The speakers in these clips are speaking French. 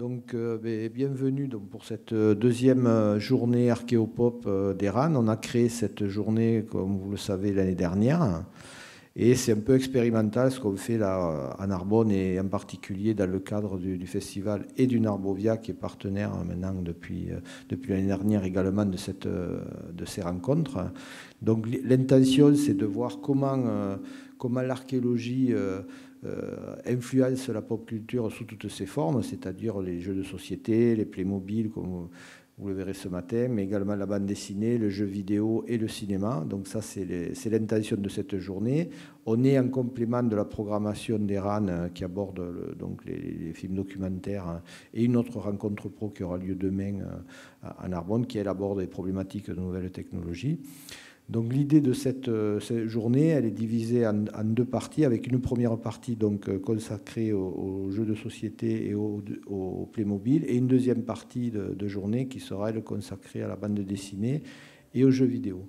Donc, euh, ben, bienvenue pour cette euh, deuxième euh, journée archéopop d'Eran. On a créé cette journée, comme vous le savez, l'année dernière. Et c'est un peu expérimental ce qu'on fait là à Narbonne et en particulier dans le cadre du, festival et du Narbovia qui est partenaire maintenant depuis, depuis l'année dernière également de, cette, de ces rencontres. Donc l'intention c'est de voir comment, comment l'archéologie euh, influence la pop culture sous toutes ses formes, c'est-à-dire les jeux de société, les mobiles, comme vous le verrez ce matin, mais également la bande dessinée, le jeu vidéo et le cinéma. Donc ça, c'est l'intention de cette journée. On est en complément de la programmation des RAN euh, qui aborde donc les, films documentaires hein, et une autre rencontre pro qui aura lieu demain euh, à Narbonne qui, elle, aborde les problématiques de nouvelles technologies. Donc l'idée de euh, cette, journée, elle est divisée en, deux parties, avec une première partie donc euh, consacrée aux, jeux de société et aux, play Playmobil, et une deuxième partie de, journée qui sera consacrée à la bande dessinée et aux jeux vidéo.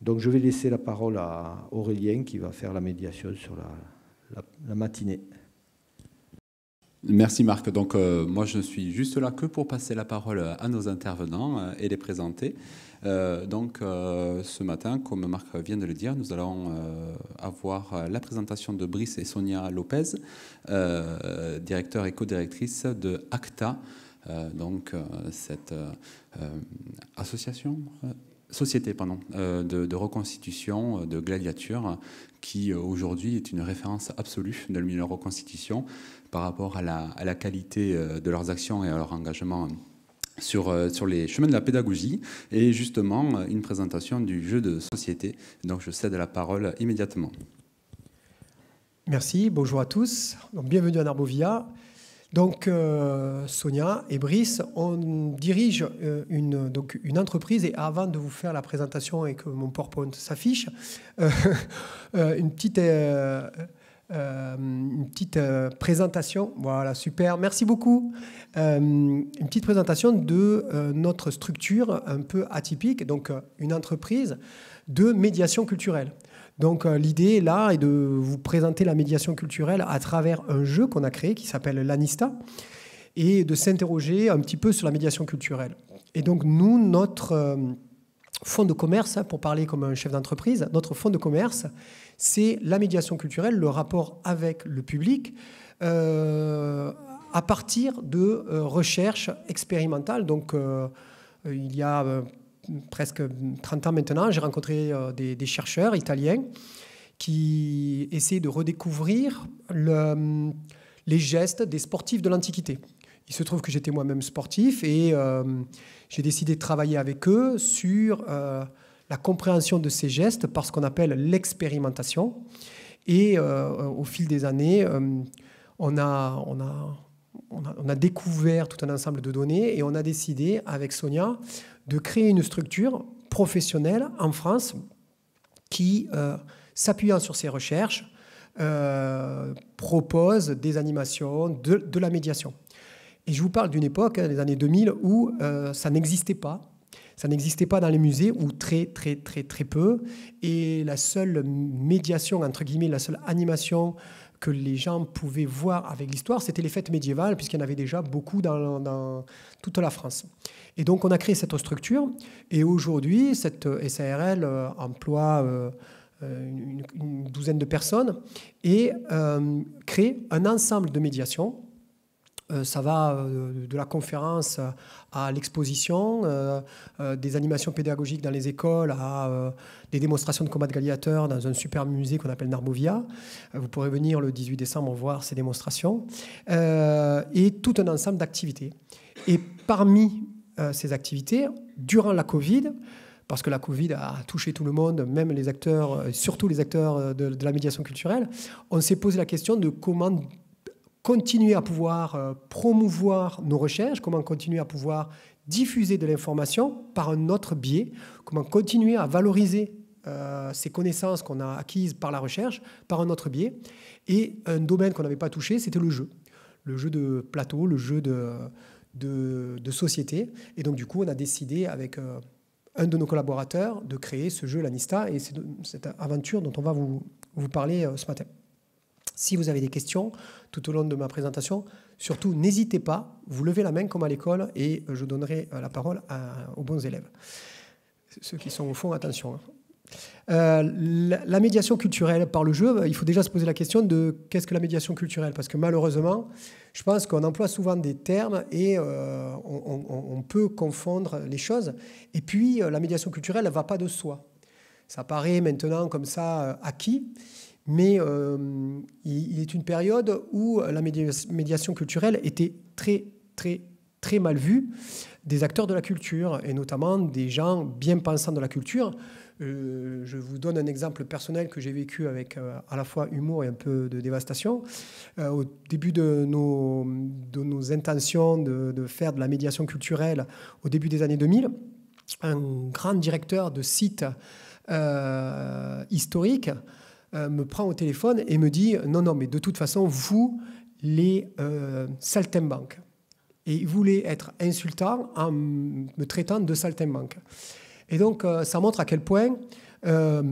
Donc je vais laisser la parole à Aurélien qui va faire la médiation sur la, matinée. Merci Marc. Donc euh, moi je ne suis juste là que pour passer la parole à nos intervenants et les présenter. Euh, donc euh, ce matin, comme Marc vient de le dire, nous allons euh, avoir la présentation de Brice et Sonia Lopez, directeur et co-directrice de ACTA, donc cette association société pardon, de, reconstitution, de gladiature, qui aujourd'hui est une référence absolue de la reconstitution par rapport à la, à la, qualité de leurs actions et à leur engagement sur, euh, sur les chemins de la pédagogie et justement euh, une présentation du jeu de société. Donc je cède la parole immédiatement. Merci, bonjour à tous. Donc, bienvenue à Narbovia. Donc euh, Sonia et Brice, on dirige une, donc, une entreprise et avant de vous faire la présentation et que mon PowerPoint s'affiche, une petite euh, une petite euh, présentation. Voilà, super, merci beaucoup. Euh, une petite présentation de notre structure un peu atypique, donc une entreprise de médiation culturelle. Donc l'idée là est de vous présenter la médiation culturelle à travers un jeu qu'on a créé qui s'appelle l'Anista et de s'interroger un petit peu sur la médiation culturelle. Et donc nous, notre fonds de commerce, pour parler comme un chef d'entreprise, notre fonds de commerce, c'est la médiation culturelle, le rapport avec le public. Euh, à partir de euh, recherches expérimentales. Donc, euh, il y a presque 30 ans maintenant, j'ai rencontré des, chercheurs italiens qui essaient de redécouvrir les gestes des sportifs de l'Antiquité. Il se trouve que j'étais moi-même sportif et j'ai décidé de travailler avec eux sur la compréhension de ces gestes par ce qu'on appelle l'expérimentation. Et euh, euh, au fil des années, euh, on, a, découvert tout un ensemble de données et on a décidé, avec Sonia, de créer une structure professionnelle en France qui, s'appuyant sur ces recherches, propose des animations, de, de, la médiation. Et je vous parle d'une époque, les hein, années 2000, où ça n'existait pas ça n'existait pas dans les musées ou très, très, très, très peu. Et la seule médiation, entre guillemets, la seule animation que les gens pouvaient voir avec l'histoire, c'était les fêtes médiévales, puisqu'il y en avait déjà beaucoup dans, toute la France. Et donc on a créé cette structure, et aujourd'hui, cette SARL euh, emploie euh, euh, une, douzaine de personnes et crée un ensemble de médiations euh, ça va euh, de la conférence à l'exposition, euh, des animations pédagogiques dans les écoles, à des démonstrations de combat de gladiateurs dans un super musée qu'on appelle Narbovia. Vous pourrez venir le 18 décembre voir ces démonstrations. Et tout un ensemble d'activités. Et parmi ces activités, durant la Covid, parce que la Covid a touché tout le monde, même les acteurs, surtout les acteurs de, de la médiation culturelle, on s'est posé la question de comment continuer à pouvoir euh, promouvoir nos recherches, comment continuer à pouvoir diffuser de l'information par un autre biais, comment continuer à valoriser euh, ces connaissances qu'on a acquises par la recherche, par un autre biais. Et un domaine qu'on n'avait pas touché, c'était le jeu. Le jeu de plateau, le jeu de, société. Et donc, du coup, on a décidé avec euh, un de nos collaborateurs de créer ce jeu, l'Anista, et c'est cette aventure dont on va vous, parler ce matin. Si vous avez des questions tout au long de ma présentation, surtout n'hésitez pas, vous levez la main comme à l'école et je donnerai euh, la parole aux bons élèves. Ceux qui sont au fond, attention. Hein. Euh, la, médiation culturelle par le jeu, euh, il faut déjà se poser la question de qu'est-ce que la médiation culturelle Parce que malheureusement, je pense qu'on emploie souvent des termes et on, on, peut confondre les choses. Et puis, la médiation culturelle ne va pas de soi. Ça paraît maintenant comme ça acquis mais euh, il, est une période où la médiation culturelle était très, très, très mal vue des acteurs de la culture, et notamment des gens bien pensants de la culture. Euh, je vous donne un exemple personnel que j'ai vécu avec euh, à la fois humour et un peu de dévastation. au début de nos, de nos intentions de, de faire de la médiation culturelle, au début des années 2000, un grand directeur de site historiques. historique euh, me prend au téléphone et me dit non, non, mais de toute façon, vous, les euh, saltimbanques. Et il voulait être insultant en me traitant de saltimbanque. Et donc, euh, ça montre à quel point, il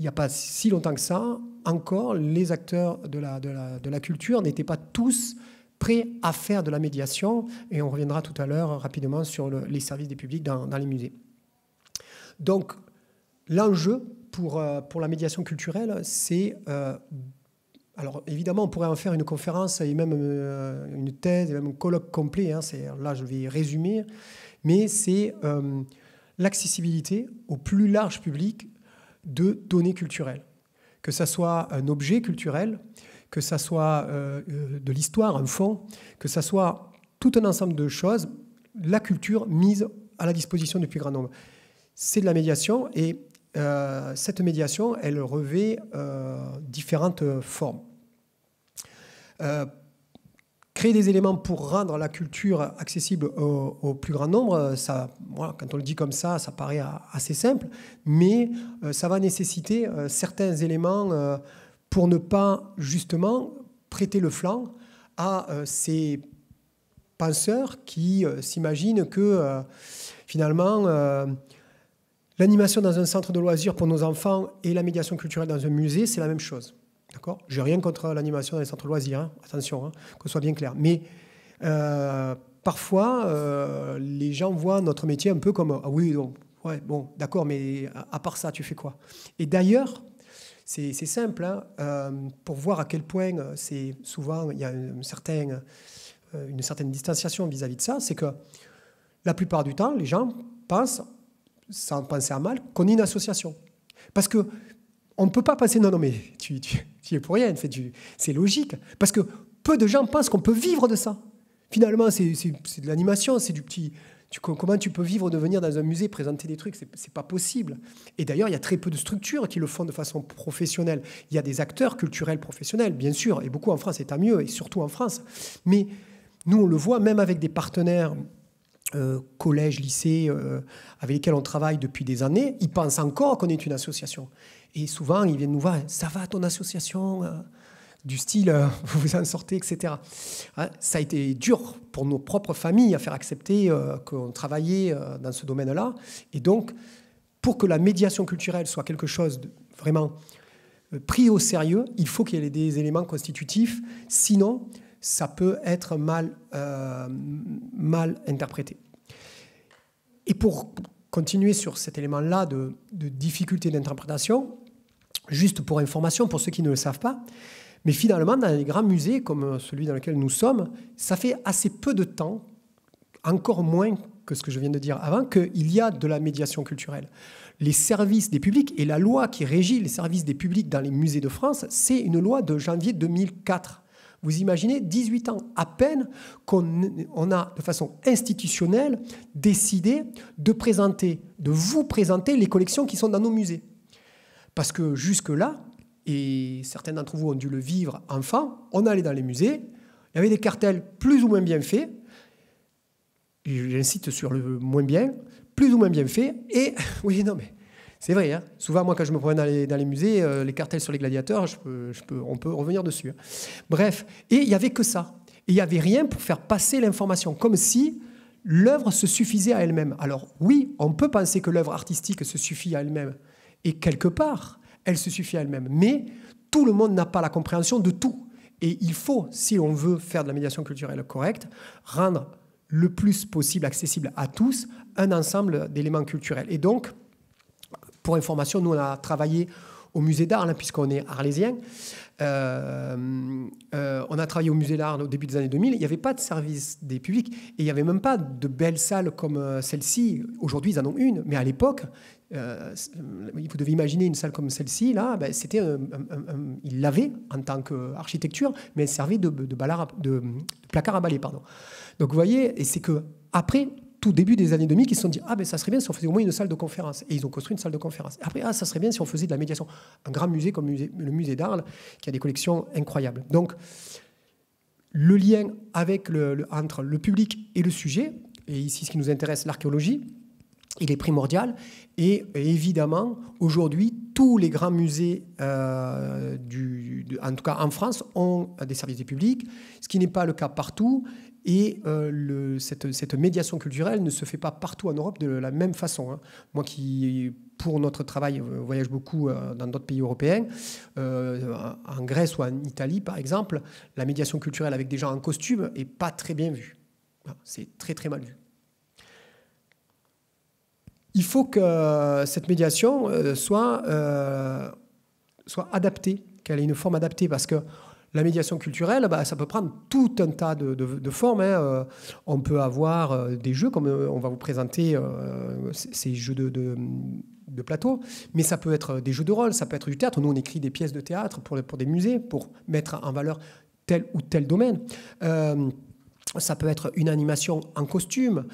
n'y a pas si longtemps que ça, encore, les acteurs de la, culture n'étaient pas tous prêts à faire de la médiation. Et on reviendra tout à l'heure rapidement sur les services des publics dans les musées. Donc, l'enjeu pour, euh, pour la médiation culturelle, c'est... Euh, alors évidemment, on pourrait en faire une conférence et même euh, une thèse, et même un colloque complet. Hein, là, je vais résumer. Mais c'est l'accessibilité au plus large public de données culturelles. Que ça soit un objet culturel, que ça soit de l'histoire, un fond, que ça soit tout un ensemble de choses, la culture mise à la disposition du plus grand nombre. C'est de la médiation et euh, cette médiation, elle revêt euh, différentes formes. Euh, créer des éléments pour rendre la culture accessible au, plus grand nombre, ça, quand on le dit comme ça, ça paraît assez simple, mais ça va nécessiter certains éléments pour ne pas justement prêter le flanc à ces penseurs qui s'imaginent que finalement L'animation dans un centre de loisirs pour nos enfants et la médiation culturelle dans un musée, c'est la même chose. D'accord n'ai rien contre l'animation dans les centres de loisirs, hein. attention, hein, que soit bien clair. Mais euh, parfois, euh, les gens voient notre métier un peu comme Ah oui, ouais, bon, d'accord, mais à, part ça, tu fais quoi Et d'ailleurs, c'est simple, hein, euh, pour voir à quel point c'est souvent, il y a une certaine, une certaine distanciation vis-à-vis de ça, c'est que la plupart du temps, les gens pensent sans penser à mal, qu'on ait une association. Parce que on ne peut pas passer, non, non, mais tu, tu, es pour rien, c'est logique. Parce que peu de gens pensent qu'on peut vivre de ça. Finalement, c'est de l'animation, c'est du petit... Tu, comment tu peux vivre de venir dans un musée présenter des trucs C'est pas possible. Et d'ailleurs, il y a très peu de structures qui le font de façon professionnelle. Il y a des acteurs culturels professionnels, bien sûr, et beaucoup en France, et tant mieux, et surtout en France. Mais nous, on le voit, même avec des partenaires euh, collèges, lycées, euh, avec lesquels on travaille depuis des années, ils pensent encore qu'on est une association. Et souvent, ils viennent nous voir, ça va ton association euh, du style, vous vous en sortez, etc. Hein, ça a été dur pour nos propres familles à faire accepter qu'on travaillait dans ce domaine-là. Et donc, pour que la médiation culturelle soit quelque chose de vraiment pris au sérieux, il faut qu'il y ait des éléments constitutifs, sinon ça peut être mal, mal interprété. Et pour continuer sur cet élément-là de, de, difficulté d'interprétation, juste pour information, pour ceux qui ne le savent pas, mais finalement, dans les grands musées comme celui dans lequel nous sommes, ça fait assez peu de temps, encore moins que ce que je viens de dire avant, qu'il y a de la médiation culturelle. Les services des publics et la loi qui régit les services des publics dans les musées de France, c'est une loi de janvier 2004. Vous imaginez, 18 ans à peine qu'on a de façon institutionnelle décidé de présenter, de vous présenter les collections qui sont dans nos musées. Parce que jusque-là, et certains d'entre vous ont dû le vivre enfant, on allait dans les musées, il y avait des cartels plus ou moins bien faits, j'insiste sur le moins bien, plus ou moins bien faits, et oui, non mais c'est vrai, hein. souvent, moi, quand je me promène dans les, musées, euh, les cartels sur les gladiateurs, je on peut revenir dessus. Hein. Bref, et il n'y avait que ça. Et il n'y avait rien pour faire passer l'information, comme si l'œuvre se suffisait à elle-même. Alors oui, on peut penser que l'œuvre artistique se suffit à elle-même. Et quelque part, elle se suffit à elle-même. Mais tout le monde n'a pas la compréhension de tout. Et il faut, si on veut faire de la médiation culturelle correcte, rendre le plus possible accessible à tous un ensemble d'éléments culturels. Et donc, pour information, nous, on a travaillé au musée d'art, hein, puisqu'on est arlésien. Euh, euh, on a travaillé au musée d'art au début des années 2000. Il n'y avait pas de service des publics et il n'y avait même pas de belles salles comme euh, celle-ci. Aujourd'hui, ils en ont une, mais à l'époque, euh, vous devez imaginer une salle comme celle-ci, là, ben, c'était, il l'avait en tant qu'architecture, mais elle servait de, de, placard à balai. Pardon. Donc vous voyez, et c'est que après, tout début des années 2000 qui se sont dit Ah, ben ça serait bien si on faisait au moins une salle de conférence. Et ils ont construit une salle de conférence. Après, ah, ça serait bien si on faisait de la médiation. Un grand musée comme le musée d'Arles, qui a des collections incroyables. Donc, le lien avec le, entre le public et le sujet, et ici ce qui nous intéresse, l'archéologie, il est primordial. Et évidemment, aujourd'hui, tous les grands musées, euh, en tout cas en France, ont des services publics, ce qui n'est pas le cas partout. Et euh, le, cette, cette, médiation culturelle ne se fait pas partout en Europe de la même façon. Hein. Moi qui, pour notre travail, euh, voyage beaucoup euh, dans d'autres pays européens, en Grèce ou en Italie par exemple, la médiation culturelle avec des gens en costume n'est pas très bien vue. C'est très très mal vu. Il faut que cette médiation soit, soit adaptée, qu'elle ait une forme adaptée, parce que la médiation culturelle, bah, ça peut prendre tout un tas de, formes. Hein. Euh, on peut avoir euh, des jeux, comme euh, on va vous présenter ces jeux de, de plateau, mais ça peut être des jeux de rôle, ça peut être du théâtre. Nous, on écrit des pièces de théâtre pour, pour des musées, pour mettre en valeur tel ou tel domaine. ça peut être une animation en costume,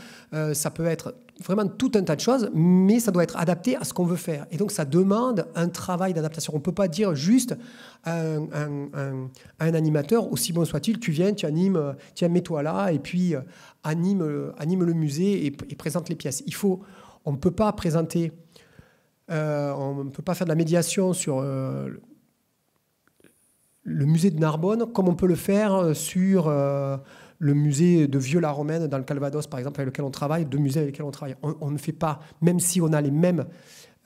ça peut être vraiment tout un tas de choses, mais ça doit être adapté à ce qu'on veut faire. Et donc ça demande un travail d'adaptation. On ne peut pas dire juste à un, animateur, aussi bon soit-il, tu viens, tu animes, tiens, mets-toi là, et puis euh, anime, euh, anime le musée et, présente les pièces. Il faut, on ne peut pas présenter, euh, on ne peut pas faire de la médiation sur... le musée de Narbonne, comme on peut le faire sur le musée de Vieux-la-Romaine dans le Calvados, par exemple, avec lequel on travaille, deux musées avec lesquels on travaille. On, ne fait pas, même si on a les mêmes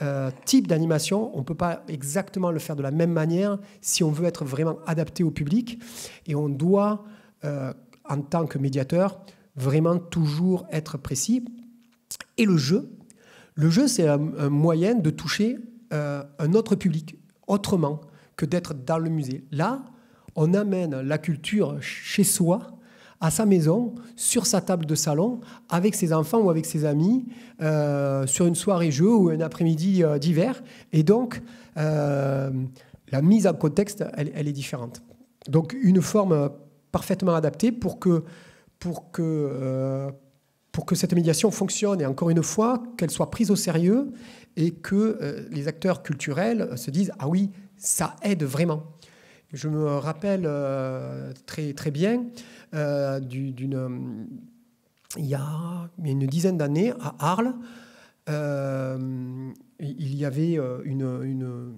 euh, types d'animation, on ne peut pas exactement le faire de la même manière si on veut être vraiment adapté au public. Et on doit, euh, en tant que médiateur, vraiment toujours être précis. Et le jeu, le jeu, c'est un, moyen de toucher euh, un autre public, autrement que d'être dans le musée. Là, on amène la culture chez soi à sa maison, sur sa table de salon, avec ses enfants ou avec ses amis, euh, sur une soirée jeu ou un après-midi euh, d'hiver. Et donc, euh, la mise en contexte, elle, est différente. Donc, une forme parfaitement adaptée pour que, pour que, pour que cette médiation fonctionne et encore une fois, qu'elle soit prise au sérieux et que les acteurs culturels se disent, ah oui, ça aide vraiment. Je me rappelle euh, très, très bien euh, d'une. Il y a une dizaine d'années, à Arles, euh, il y avait une,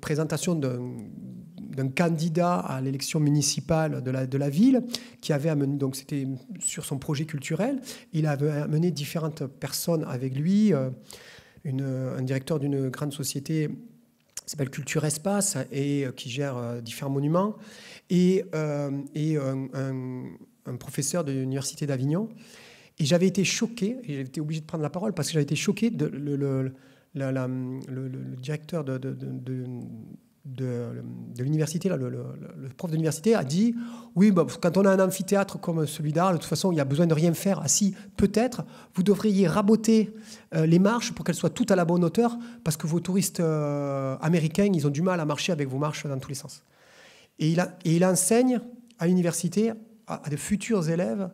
présentation d'un candidat à l'élection municipale de la, de la, ville qui avait amené, donc c'était sur son projet culturel, il avait amené différentes personnes avec lui, un directeur d'une grande société s'appelle Culture Espace et euh, qui gère euh, différents monuments, et, euh, un, professeur de l'Université d'Avignon. Et j'avais été choqué, et j'avais été obligé de prendre la parole parce que j'avais été choqué de le, directeur de, de, l'université, le, le, prof de l'université a dit Oui, bah, quand on a un amphithéâtre comme celui d'Arles de toute façon, il n'y a besoin de rien faire. assis ah, peut-être, vous devriez raboter euh, les marches pour qu'elles soient toutes à la bonne hauteur, parce que vos touristes euh, américains, ils ont du mal à marcher avec vos marches dans tous les sens. Et il, a, il enseigne à l'université, à, des de futurs élèves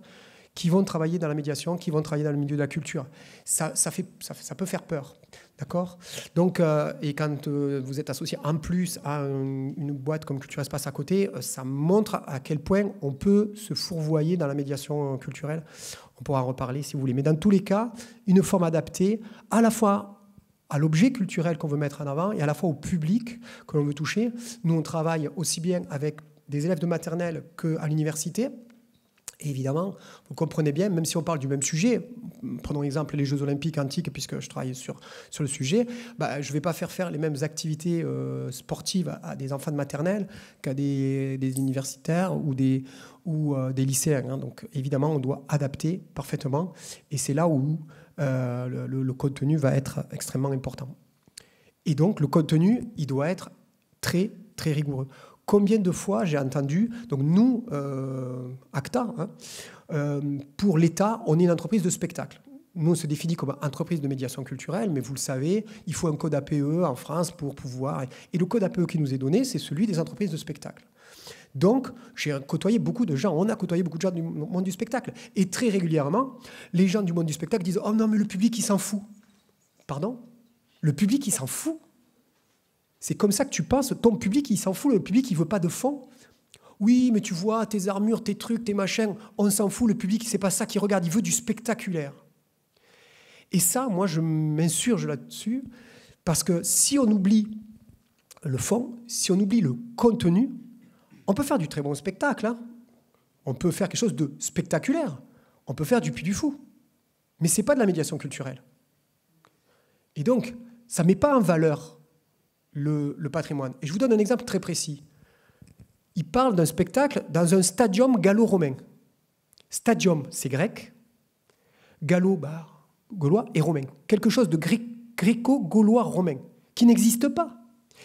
qui vont travailler dans la médiation, qui vont travailler dans le milieu de la culture. Ça, ça, fait, ça peut faire peur. D'accord Donc, euh, et quand euh, vous êtes associé en plus à une boîte comme Culture Espace à côté, euh, ça montre à quel point on peut se fourvoyer dans la médiation culturelle. On pourra en reparler si vous voulez. Mais dans tous les cas, une forme adaptée à la fois à l'objet culturel qu'on veut mettre en avant et à la fois au public que l'on veut toucher. Nous, on travaille aussi bien avec des élèves de maternelle qu'à l'université évidemment, vous comprenez bien, même si on parle du même sujet, prenons l'exemple des Jeux olympiques antiques, puisque je travaille sur, sur le sujet, bah, je ne vais pas faire faire les mêmes activités euh, sportives à, des enfants de maternelle qu'à des, universitaires ou des, ou, euh, des lycéens. Hein. Donc évidemment, on doit adapter parfaitement, et c'est là où euh, le, le contenu va être extrêmement important. Et donc le contenu, il doit être très, très rigoureux combien de fois j'ai entendu, donc nous, euh, ACTA, hein, euh, pour l'État, on est une entreprise de spectacle. Nous, on se définit comme entreprise de médiation culturelle, mais vous le savez, il faut un code APE en France pour pouvoir. Et le code APE qui nous est donné, c'est celui des entreprises de spectacle. Donc, j'ai côtoyé beaucoup de gens, on a côtoyé beaucoup de gens du monde du spectacle. Et très régulièrement, les gens du monde du spectacle disent Oh non, mais le public, il s'en fout. Pardon Le public, il s'en fout c'est comme ça que tu penses. Ton public, il s'en fout. Le public, il veut pas de fond. Oui, mais tu vois, tes armures, tes trucs, tes machins, on s'en fout. Le public, c'est pas ça qu'il regarde. Il veut du spectaculaire. Et ça, moi, je m'insurge là-dessus. Parce que si on oublie le fond, si on oublie le contenu, on peut faire du très bon spectacle. Hein. on peut faire quelque chose de spectaculaire. On peut faire du puits du fou. Mais ce n'est pas de la médiation culturelle. Et donc, ça ne met pas en valeur le, patrimoine. Et je vous donne un exemple très précis. Il parle d'un spectacle dans un stadium gallo-romain. Stadium, c'est grec. Gallo, bar, gaulois et romain. Quelque chose de gréco-gaulois-romain qui n'existe pas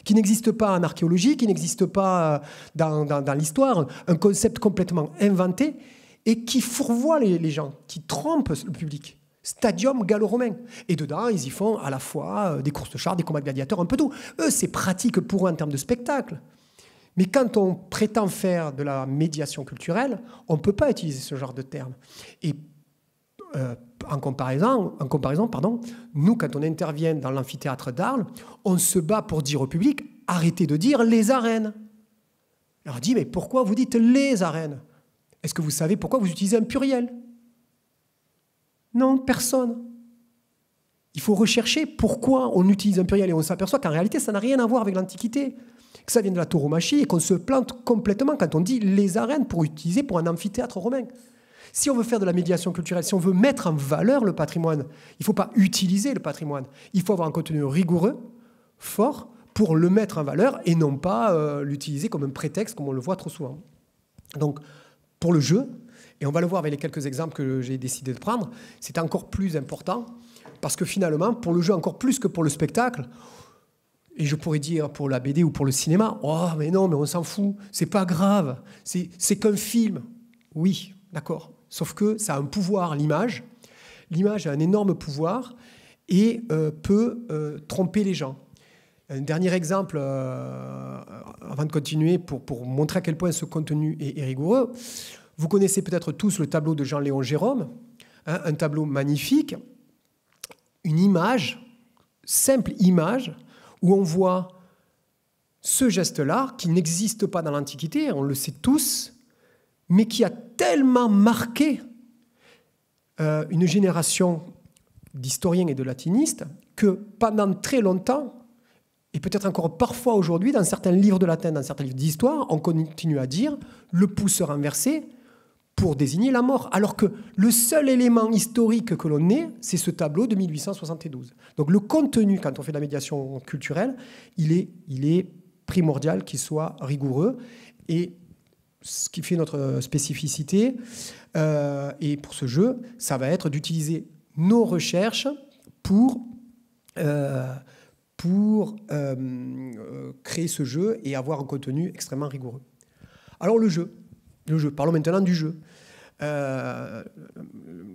qui n'existe pas en archéologie, qui n'existe pas euh, dans, l'histoire, un concept complètement inventé et qui fourvoie les, les gens, qui trompe le public stadium gallo-romain. Et dedans, ils y font à la fois euh, des courses de chars, des combats de gladiateurs, un peu tout. Eux, c'est pratique pour eux en termes de spectacle. Mais quand on prétend faire de la médiation culturelle, on ne peut pas utiliser ce genre de terme. Et euh, en comparaison, en pardon, nous, quand on intervient dans l'amphithéâtre d'Arles, on se bat pour dire au public arrêtez de dire les arènes. Alors on dit mais pourquoi vous dites les arènes Est-ce que vous savez pourquoi vous utilisez un pluriel non, personne. Il faut rechercher pourquoi on utilise impérial et on s'aperçoit qu'en réalité, ça n'a rien à voir avec l'Antiquité. Que ça vient de la tauromachie et qu'on se plante complètement quand on dit les arènes pour utiliser pour un amphithéâtre romain. Si on veut faire de la médiation culturelle, si on veut mettre en valeur le patrimoine, il ne faut pas utiliser le patrimoine. Il faut avoir un contenu rigoureux, fort, pour le mettre en valeur et non pas euh, l'utiliser comme un prétexte, comme on le voit trop souvent. Donc, pour le jeu, et on va le voir avec les quelques exemples que j'ai décidé de prendre. C'est encore plus important parce que finalement, pour le jeu, encore plus que pour le spectacle, et je pourrais dire pour la BD ou pour le cinéma, oh mais non, mais on s'en fout, c'est pas grave, c'est qu'un film. Oui, d'accord. Sauf que ça a un pouvoir, l'image. L'image a un énorme pouvoir et euh, peut euh, tromper les gens. Un dernier exemple, euh, avant de continuer, pour, montrer à quel point ce contenu est rigoureux. Vous connaissez peut-être tous le tableau de Jean-Léon Jérôme, hein, un tableau magnifique, une image, simple image, où on voit ce geste-là, qui n'existe pas dans l'Antiquité, on le sait tous, mais qui a tellement marqué euh, une génération d'historiens et de latinistes que pendant très longtemps, et peut-être encore parfois aujourd'hui, dans certains livres de latin, dans certains livres d'histoire, on continue à dire le pouce renversé, pour désigner la mort, alors que le seul élément historique que l'on ait, c'est ce tableau de 1872. Donc le contenu, quand on fait de la médiation culturelle, il est, primordial qu'il soit rigoureux. Et ce qui fait notre spécificité, euh, et pour ce jeu, ça va être d'utiliser nos recherches pour... Euh, pour euh, créer ce jeu et avoir un contenu extrêmement rigoureux. Alors le jeu, le jeu. Parlons maintenant du jeu. Euh,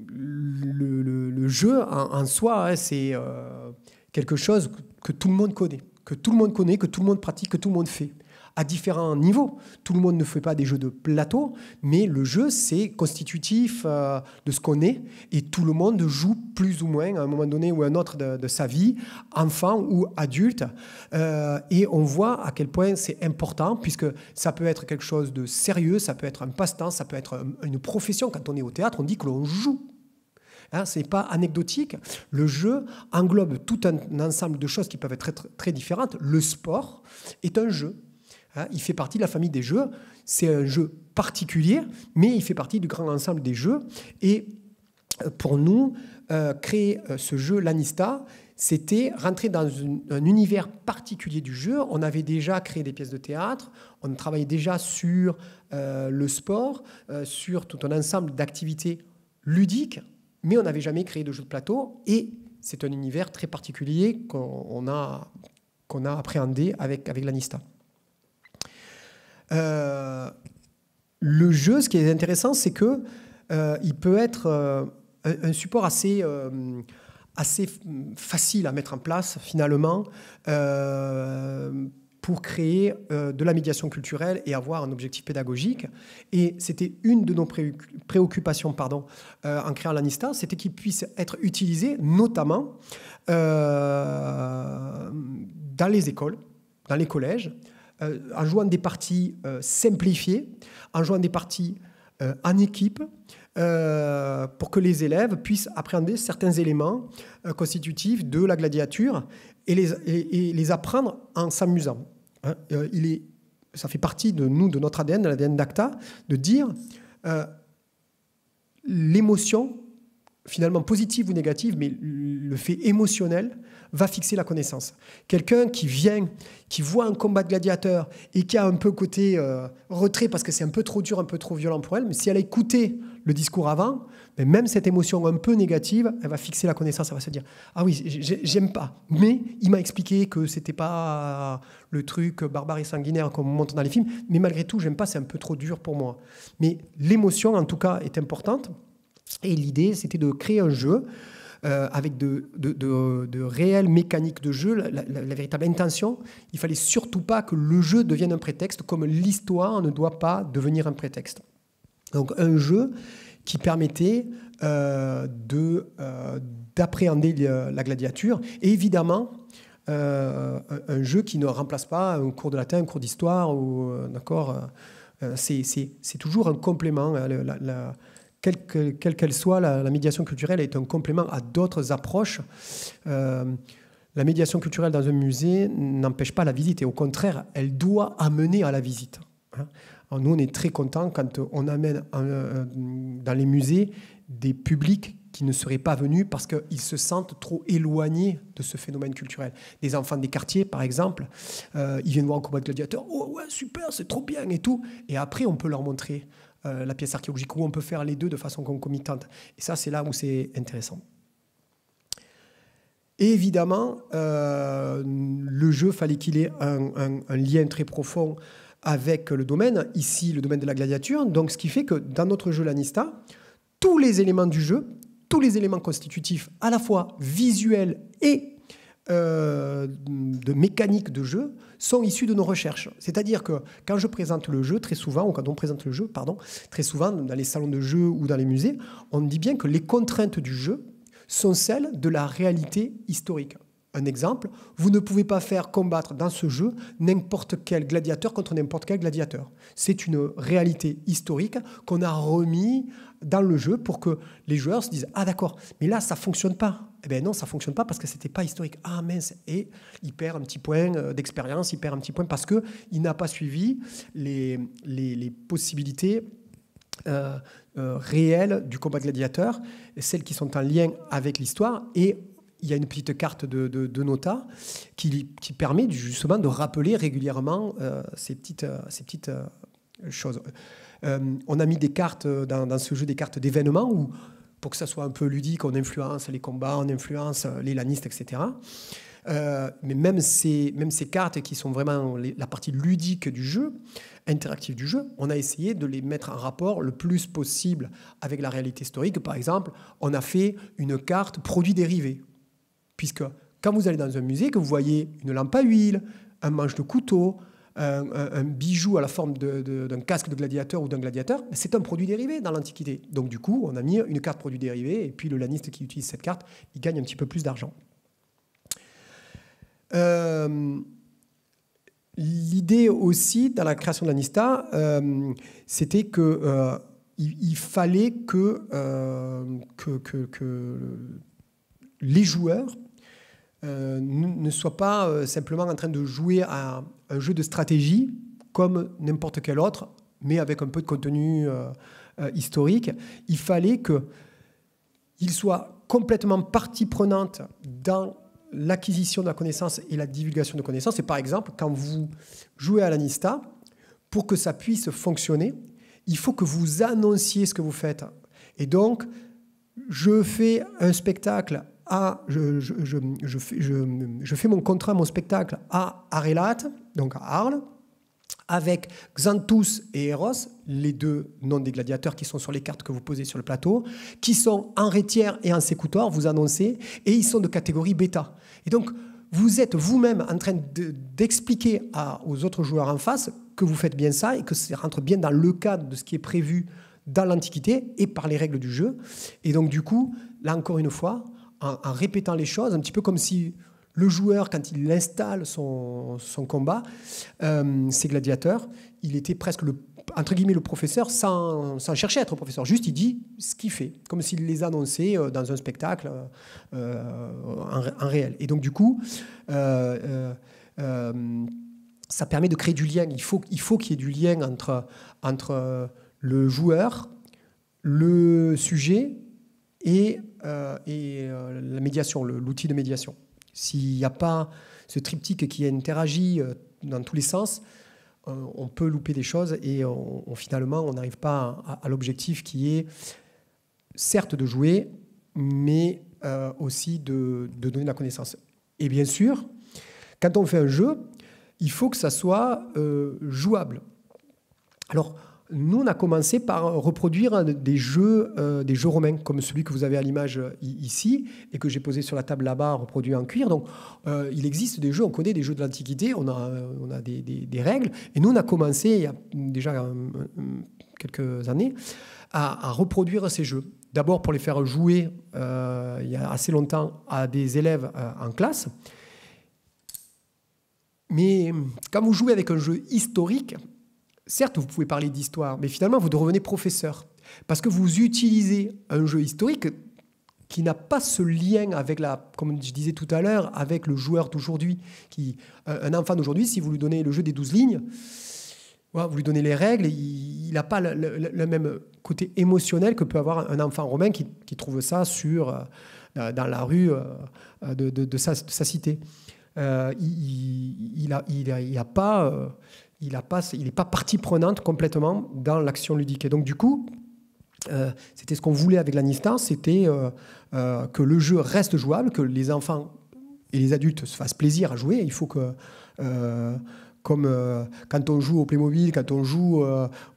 le, jeu en, soi, hein, c'est euh, quelque chose que tout le monde connaît, que tout le monde connaît, que tout le monde pratique, que tout le monde fait à différents niveaux. Tout le monde ne fait pas des jeux de plateau, mais le jeu, c'est constitutif euh, de ce qu'on est, et tout le monde joue plus ou moins à un moment donné ou à un autre de, sa vie, enfant ou adulte, euh, et on voit à quel point c'est important, puisque ça peut être quelque chose de sérieux, ça peut être un passe-temps, ça peut être une profession. Quand on est au théâtre, on dit que l'on joue Hein, ce n'est pas anecdotique. Le jeu englobe tout un, ensemble de choses qui peuvent être très différentes. Le sport est un jeu. Hein, il fait partie de la famille des jeux. C'est un jeu particulier, mais il fait partie du grand ensemble des jeux. Et euh, pour nous, euh, créer euh, ce jeu, l'Anista, c'était rentrer dans un univers particulier du jeu. On avait déjà créé des pièces de théâtre, on travaillait déjà sur le sport, sur tout un ensemble d'activités ludiques, mais on n'avait jamais créé de jeu de plateau. Et c'est un univers très particulier qu'on a, qu'on a appréhendé avec, avec l'Anista. Euh, le jeu, ce qui est intéressant, c'est que euh, il peut être euh, un, support assez assez facile à mettre en place finalement pour créer de la médiation culturelle et avoir un objectif pédagogique. Et c'était une de nos préoccupations pardon, en créant l'ANISTA, c'était qu'il puisse être utilisé notamment dans les écoles, dans les collèges, euh, en jouant des parties euh, simplifiées, en jouant des parties euh, en équipe, pour que les élèves puissent appréhender certains éléments constitutifs de la gladiature et les, les apprendre en s'amusant. Hein, il est, ça fait partie de nous, de notre ADN, de l'ADN d'ACTA, de dire l'émotion, finalement positive ou négative, mais le fait émotionnel va fixer la connaissance. Quelqu'un qui vient, qui voit un combat de gladiateur et qui a un peu côté euh, retrait parce que c'est un peu trop dur, un peu trop violent pour elle, mais si elle a écouté le discours avant, mais même cette émotion un peu négative, elle va fixer la connaissance, elle va se dire Ah oui, j'aime pas. Mais il m'a expliqué que c'était pas le truc barbare et sanguinaire qu'on montre dans les films, mais malgré tout, j'aime pas, c'est un peu trop dur pour moi. Mais l'émotion, en tout cas, est importante. Et l'idée, c'était de créer un jeu euh, avec de, de, réelles mécaniques de jeu, la, véritable intention. Il fallait surtout pas que le jeu devienne un prétexte, comme l'histoire ne doit pas devenir un prétexte. Donc un jeu qui permettait euh, euh, d'appréhender la gladiature. Et évidemment, un jeu qui ne remplace pas un cours de latin, un cours d'histoire, ou d'accord, c'est toujours un complément. Hein, la, quelle qu'elle soit, la, médiation culturelle est un complément à d'autres approches. Euh, la médiation culturelle dans un musée n'empêche pas la visite et au contraire, elle doit amener à la visite. Hein. nous, on est très contents quand on amène euh, euh, dans les musées des publics qui ne seraient pas venus parce qu'ils se sentent trop éloignés de ce phénomène culturel. Des enfants des quartiers, par exemple, ils viennent voir un combat de gladiateurs, oh ouais, super, c'est trop bien et tout. Et après, on peut leur montrer euh, la pièce archéologique, où on peut faire les deux de façon concomitante. Et ça, c'est là où c'est intéressant. Et évidemment, euh, le jeu, fallait qu'il ait un, un, lien très profond avec le domaine, ici le domaine de la gladiature, donc ce qui fait que dans notre jeu Lanista, tous les éléments du jeu, tous les éléments constitutifs, à la fois visuels et euh, de mécaniques de jeu sont issues de nos recherches. C'est-à-dire que quand je présente le jeu, très souvent, ou quand on présente le jeu, pardon, très souvent dans les salons de jeu ou dans les musées, on dit bien que les contraintes du jeu sont celles de la réalité historique. Un exemple, vous ne pouvez pas faire combattre dans ce jeu n'importe quel gladiateur contre n'importe quel gladiateur. C'est une réalité historique qu'on a remis dans le jeu pour que les joueurs se disent Ah d'accord, mais là ça fonctionne pas. Eh bien non, ça fonctionne pas parce que c'était pas historique. Ah mince, et il perd un petit point euh, d'expérience, il perd un petit point parce que il n'a pas suivi les, les, possibilités euh, euh, réelles du combat gladiateur, celles qui sont en lien avec l'histoire et il y a une petite carte de, de, nota qui, permet justement de rappeler régulièrement ces petites, ces petites choses. on a mis des cartes dans, dans ce jeu des cartes d'événements où pour que ça soit un peu ludique, on influence les combats, on influence euh, les lanistes, etc. Euh, mais même ces, cartes qui sont vraiment la partie ludique du jeu, interactive du jeu, on a essayé de les mettre en rapport le plus possible avec la réalité historique. Par exemple, on a fait une carte produit dérivé, puisque quand vous allez dans un musée, que vous voyez une lampe à huile, un manche de couteau, un, bijou à la forme d'un casque de gladiateur ou d'un gladiateur, ben, c'est un produit dérivé dans l'Antiquité. Donc du coup, on a mis une carte produit dérivé, et puis le laniste qui utilise cette carte, il gagne un petit peu plus d'argent. Euh, l'idée aussi, dans la création de l'Anista, euh, c'était que... Euh, il, fallait que, les joueurs ne soient pas simplement en train de jouer à, un jeu de stratégie comme n'importe quel autre, mais avec un peu de contenu euh, euh, historique. Il fallait qu'il soit complètement partie prenante dans l'acquisition de la connaissance et la divulgation de connaissances. Et par exemple, quand vous jouez à l'ANISTA, pour que ça puisse fonctionner, il faut que vous annonciez ce que vous faites. Et donc, je fais un spectacle je, je, je, fais mon contrat, mon spectacle à Arelat, donc à Arles, avec Xanthus et Eros, les deux noms des gladiateurs qui sont sur les cartes que vous posez sur le plateau, qui sont en rétière et en sécoutor, vous annoncez, et ils sont de catégorie bêta. Et donc, vous êtes vous-même en train d'expliquer aux autres joueurs en face que vous faites bien ça et que ça rentre bien dans le cadre de ce qui est prévu dans l'Antiquité et par les règles du jeu. Et donc, du coup, là encore une fois, en, répétant les choses, un petit peu comme si le joueur, quand il installe son, son combat, euh, ses gladiateurs, il était presque le entre guillemets le professeur sans, sans, chercher à être professeur. Juste, il dit ce qu'il fait, comme s'il les annonçait euh, dans un spectacle euh, en, réel. Et donc, du coup, ça permet de créer du lien. Il faut qu'il faut qu'il y ait du lien entre, entre le joueur, le sujet et, euh, euh, la médiation, l'outil de médiation. S'il n'y a pas ce triptyque qui interagit euh, dans tous les sens, on peut louper des choses et finalement, on n'arrive pas à, l'objectif qui est certes de jouer, mais aussi de, donner la connaissance. Et bien sûr, quand on fait un jeu, il faut que ça soit jouable. Alors, nous, on a commencé par reproduire des jeux, euh, des jeux romains, comme celui que vous avez à l'image euh, ici et que j'ai posé sur la table là-bas, reproduit en cuir. Donc, euh, il existe des jeux, on connaît des jeux de l'Antiquité, on a, des, règles. Et nous, on a commencé il y a déjà quelques années à, reproduire ces jeux. D'abord pour les faire jouer il y a assez longtemps à des élèves en classe. Mais quand vous jouez avec un jeu historique, certes, vous pouvez parler d'histoire, mais finalement, vous devenez professeur. Parce que vous utilisez un jeu historique qui n'a pas ce lien avec la, comme je disais tout à l'heure, avec le joueur d'aujourd'hui. Qui, euh, un enfant d'aujourd'hui, si vous lui donnez le jeu des 12 lignes, vous lui donnez les règles, il n'a pas le, même côté émotionnel que peut avoir un enfant romain qui, trouve ça sur, euh, dans la rue euh, de, sa, cité. il n'a il, il a pas il n'est pas, partie prenante complètement dans l'action ludique. Et donc, du coup, euh, c'était ce qu'on voulait avec l'Anistance, c'était euh, euh, que le jeu reste jouable, que les enfants et les adultes se fassent plaisir à jouer. Il faut que, comme quand on joue au Playmobil, quand on joue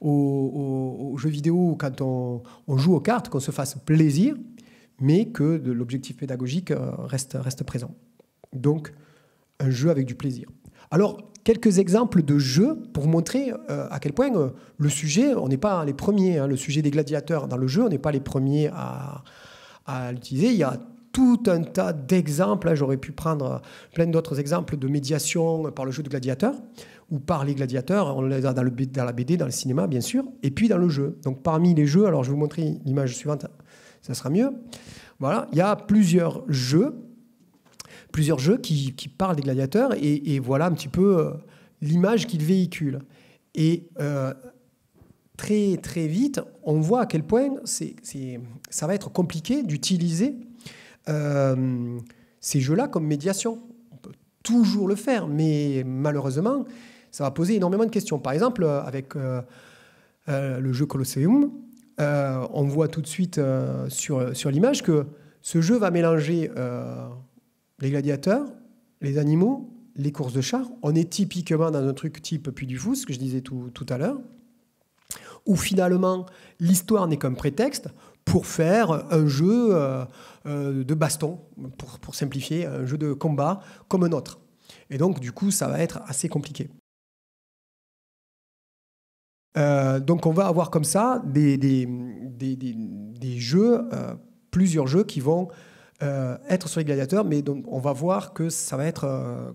aux, jeux vidéo, quand on, joue aux cartes, qu'on se fasse plaisir, mais que l'objectif pédagogique reste, reste présent. Donc, un jeu avec du plaisir. Alors, quelques exemples de jeux pour montrer euh, à quel point euh, le sujet, on n'est pas les premiers, hein, le sujet des gladiateurs dans le jeu, on n'est pas les premiers à, l'utiliser. Il y a tout un tas d'exemples. Hein, j'aurais pu prendre euh, plein d'autres exemples de médiation par le jeu de gladiateurs ou par les gladiateurs. On les a dans, le, dans, la BD, dans le cinéma, bien sûr, et puis dans le jeu. Donc parmi les jeux, alors je vais vous montrer l'image suivante, ça sera mieux. Voilà, il y a plusieurs jeux plusieurs jeux qui, parlent des gladiateurs et, voilà un petit peu euh, l'image qu'ils véhiculent. Et euh, très très vite, on voit à quel point c'est, ça va être compliqué d'utiliser euh, ces jeux-là comme médiation. On peut toujours le faire, mais malheureusement, ça va poser énormément de questions. Par exemple, avec le jeu Colosseum, on voit tout de suite sur, sur l'image que ce jeu va mélanger les gladiateurs, les animaux, les courses de chars. On est typiquement dans un truc type Puy du Fou, ce que je disais tout, tout à l'heure, où finalement l'histoire n'est qu'un prétexte pour faire un jeu euh, euh, de baston, pour, simplifier, un jeu de combat comme un autre. Et donc, du coup, ça va être assez compliqué. Euh, donc on va avoir comme ça des, des, jeux, plusieurs jeux qui vont euh, être sur les gladiateurs, mais donc on va voir que ça va être, euh,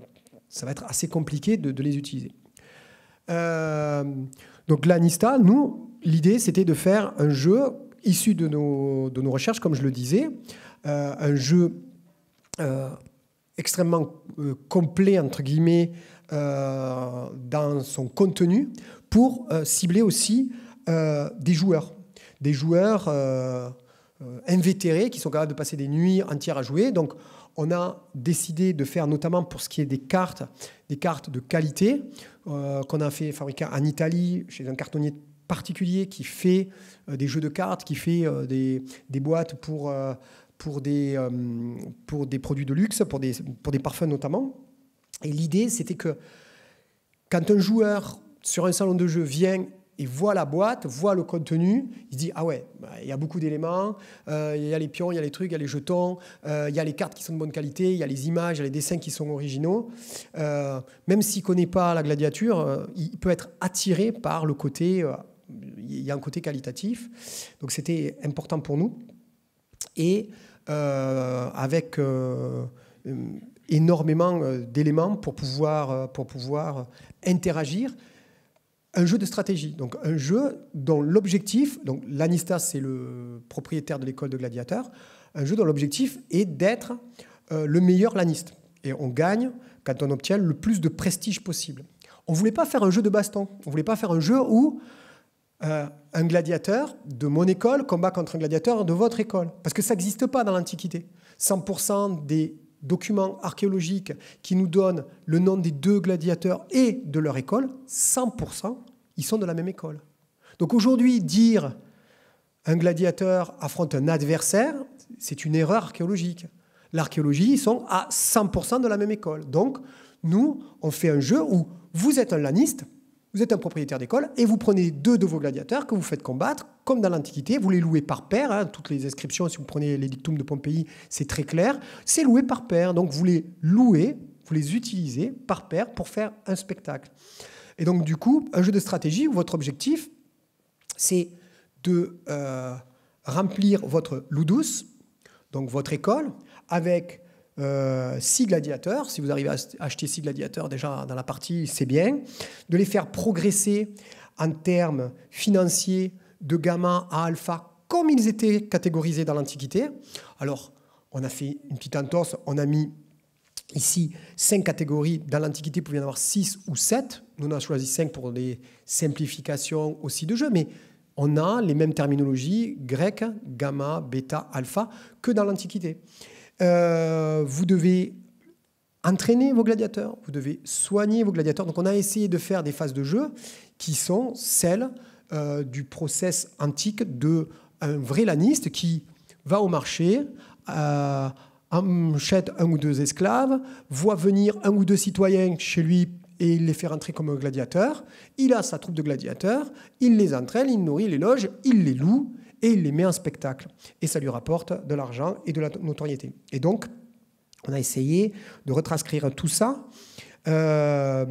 ça va être assez compliqué de, les utiliser. Euh, donc l'ANISTA, nous, l'idée c'était de faire un jeu issu de nos, de nos recherches, comme je le disais, euh, un jeu extrêmement complet, entre guillemets, dans son contenu, pour cibler aussi des joueurs. Des joueurs euh, invétérés qui sont capables de passer des nuits entières à jouer. Donc, on a décidé de faire notamment pour ce qui est des cartes, des cartes de qualité euh, qu'on a fait fabriquer en Italie chez un cartonnier particulier qui fait euh, des jeux de cartes, qui fait des, boîtes pour, pour, des, pour des produits de luxe, pour des, pour des parfums notamment. Et l'idée, c'était que quand un joueur sur un salon de jeu vient et voit la boîte, voit le contenu, il dit ah ouais, bah, il y a beaucoup d'éléments, euh, il y a les pions, il y a les trucs, il y a les jetons, euh, il y a les cartes qui sont de bonne qualité, il y a les images, il y a les dessins qui sont originaux. Euh, même s'il ne connaît pas la gladiature, il peut être attiré par le côté, il y a un côté qualitatif. Donc c'était important pour nous et avec énormément d'éléments pour pouvoir pour pouvoir interagir un jeu de stratégie, donc un jeu dont l'objectif, donc Lanista c'est le propriétaire de l'école de gladiateurs, un jeu dont l'objectif est d'être euh, le meilleur laniste. Et on gagne quand on obtient le plus de prestige possible. On ne voulait pas faire un jeu de baston, on ne voulait pas faire un jeu où euh, un gladiateur de mon école combat contre un gladiateur de votre école, parce que ça n'existe pas dans l'Antiquité. 100% des documents archéologiques qui nous donnent le nom des deux gladiateurs et de leur école, 100%, ils sont de la même école. Donc aujourd'hui, dire un gladiateur affronte un adversaire, c'est une erreur archéologique. L'archéologie, ils sont à 100% de la même école. Donc, nous, on fait un jeu où vous êtes un laniste, vous êtes un propriétaire d'école et vous prenez deux de vos gladiateurs que vous faites combattre, comme dans l'Antiquité, vous les louez par paire. Hein. toutes les inscriptions, si vous prenez les dictums de Pompéi, c'est très clair. C'est loué par paire. Donc vous les louez, vous les utilisez par paire pour faire un spectacle. Et donc du coup, un jeu de stratégie où votre objectif, c'est de euh, remplir votre ludus, donc votre école, avec 6 euh, six gladiateurs. Si vous arrivez à acheter six gladiateurs déjà dans la partie, c'est bien. De les faire progresser en termes financiers de gamma à alpha comme ils étaient catégorisés dans l'Antiquité. Alors, on a fait une petite entorse, on a mis ici cinq catégories. Dans l'Antiquité, il pouvait y en avoir six ou sept. Nous, on a choisi cinq pour des simplifications aussi de jeu, mais on a les mêmes terminologies grecques, gamma, bêta, alpha, que dans l'Antiquité. Euh, vous devez entraîner vos gladiateurs, vous devez soigner vos gladiateurs. Donc on a essayé de faire des phases de jeu qui sont celles euh, du process antique de un vrai laniste qui va au marché, euh, achète un ou deux esclaves, voit venir un ou deux citoyens chez lui et il les fait rentrer comme gladiateurs. Il a sa troupe de gladiateurs, il les entraîne, il nourrit, il les loge, il les loue et il les met en spectacle. Et ça lui rapporte de l'argent et de la notoriété. Et donc, on a essayé de retranscrire tout ça. Euh,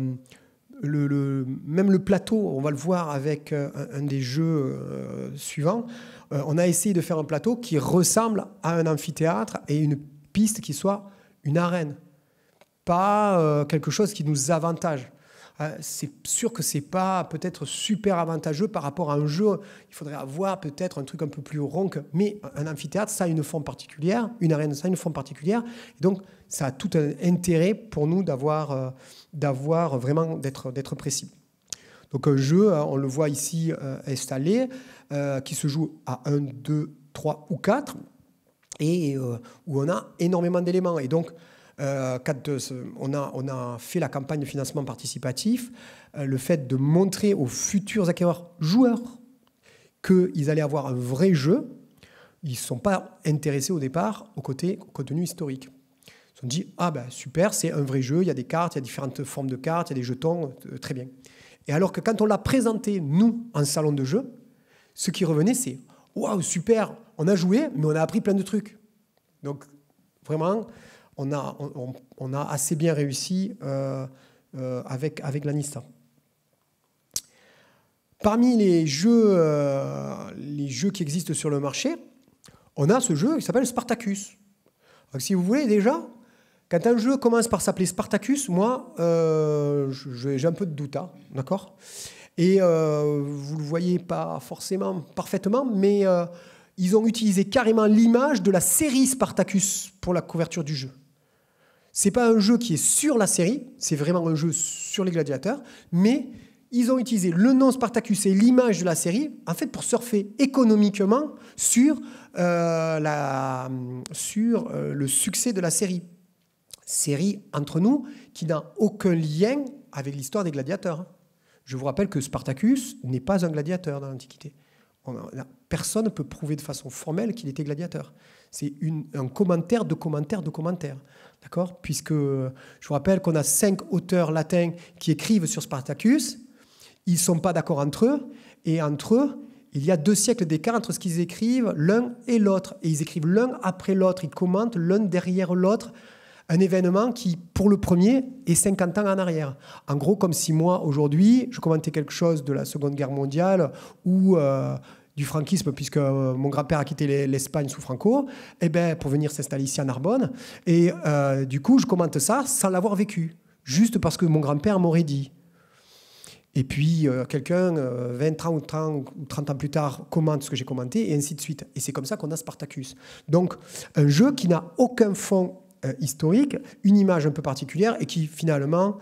le, même le plateau, on va le voir avec euh, un, des jeux euh, suivants, on a essayé de faire un plateau qui ressemble à un amphithéâtre et une piste qui soit une arène, pas quelque chose qui nous avantage. Euh, c'est sûr que c'est pas peut-être super avantageux par rapport à un jeu. Il faudrait avoir peut-être un truc un peu plus ronc, mais un amphithéâtre, ça a une forme particulière, une arène, ça a une forme particulière. Et donc, ça a tout un intérêt pour nous d'avoir, euh, d'avoir vraiment d'être, d'être précis. Donc, un jeu, euh, on le voit ici installé, qui se joue à 1, 2, 3 ou 4, et où on a énormément d'éléments. Et donc, euh, quand euh, on a, fait la campagne de financement participatif, euh, le fait de montrer aux futurs acquéreurs joueurs qu'ils allaient avoir un vrai jeu, ils ne sont pas intéressés au départ au côté contenu historique. Ils se sont dit, ah ben super, c'est un vrai jeu, il y a des cartes, il y a différentes formes de cartes, il y a des jetons, très bien. Et alors que quand on l'a présenté, nous, en salon de jeu, ce qui revenait, c'est waouh, super, on a joué, mais on a appris plein de trucs. Donc, vraiment, on a, assez bien réussi euh, euh, avec, avec l'ANISTA. Parmi les jeux, euh, les jeux qui existent sur le marché, on a ce jeu qui s'appelle Spartacus. si vous voulez, déjà, quand un jeu commence par s'appeler Spartacus, moi, j'ai un peu de doute, hein, d'accord Et vous ne le voyez pas forcément parfaitement, mais ils ont utilisé carrément l'image de la série Spartacus pour la couverture du jeu. C'est pas un jeu qui est sur la série, c'est vraiment un jeu sur les gladiateurs, mais ils ont utilisé le nom Spartacus et l'image de la série, en fait, pour surfer économiquement sur, euh, sur euh, le succès de la série. Série, entre nous, qui n'a aucun lien avec l'histoire des gladiateurs. Je vous rappelle que Spartacus n'est pas un gladiateur dans l'Antiquité. Personne ne peut prouver de façon formelle qu'il était gladiateur. C'est un commentaire de commentaire de commentaire. D'accord Puisque je vous rappelle qu'on a cinq auteurs latins qui écrivent sur Spartacus. Ils ne sont pas d'accord entre eux. Et entre eux, il y a deux siècles d'écart entre ce qu'ils écrivent l'un et l'autre. Et ils écrivent l'un après l'autre. Ils commentent l'un derrière l'autre un événement qui, pour le premier, est 50 ans en arrière. En gros, comme si moi, aujourd'hui, je commentais quelque chose de la Seconde Guerre mondiale ou euh, du franquisme, puisque euh, mon grand-père a quitté l'Espagne sous Franco, et eh ben, pour venir s'installer ici à Narbonne. Et euh, du coup, je commente ça sans l'avoir vécu, juste parce que mon grand-père m'aurait dit. Et puis, euh, quelqu'un, 20, 30, ou 30 ans plus tard, commente ce que j'ai commenté, et ainsi de suite. Et c'est comme ça qu'on a Spartacus. Donc, un jeu qui n'a aucun fond historique, une image un peu particulière, et qui, finalement,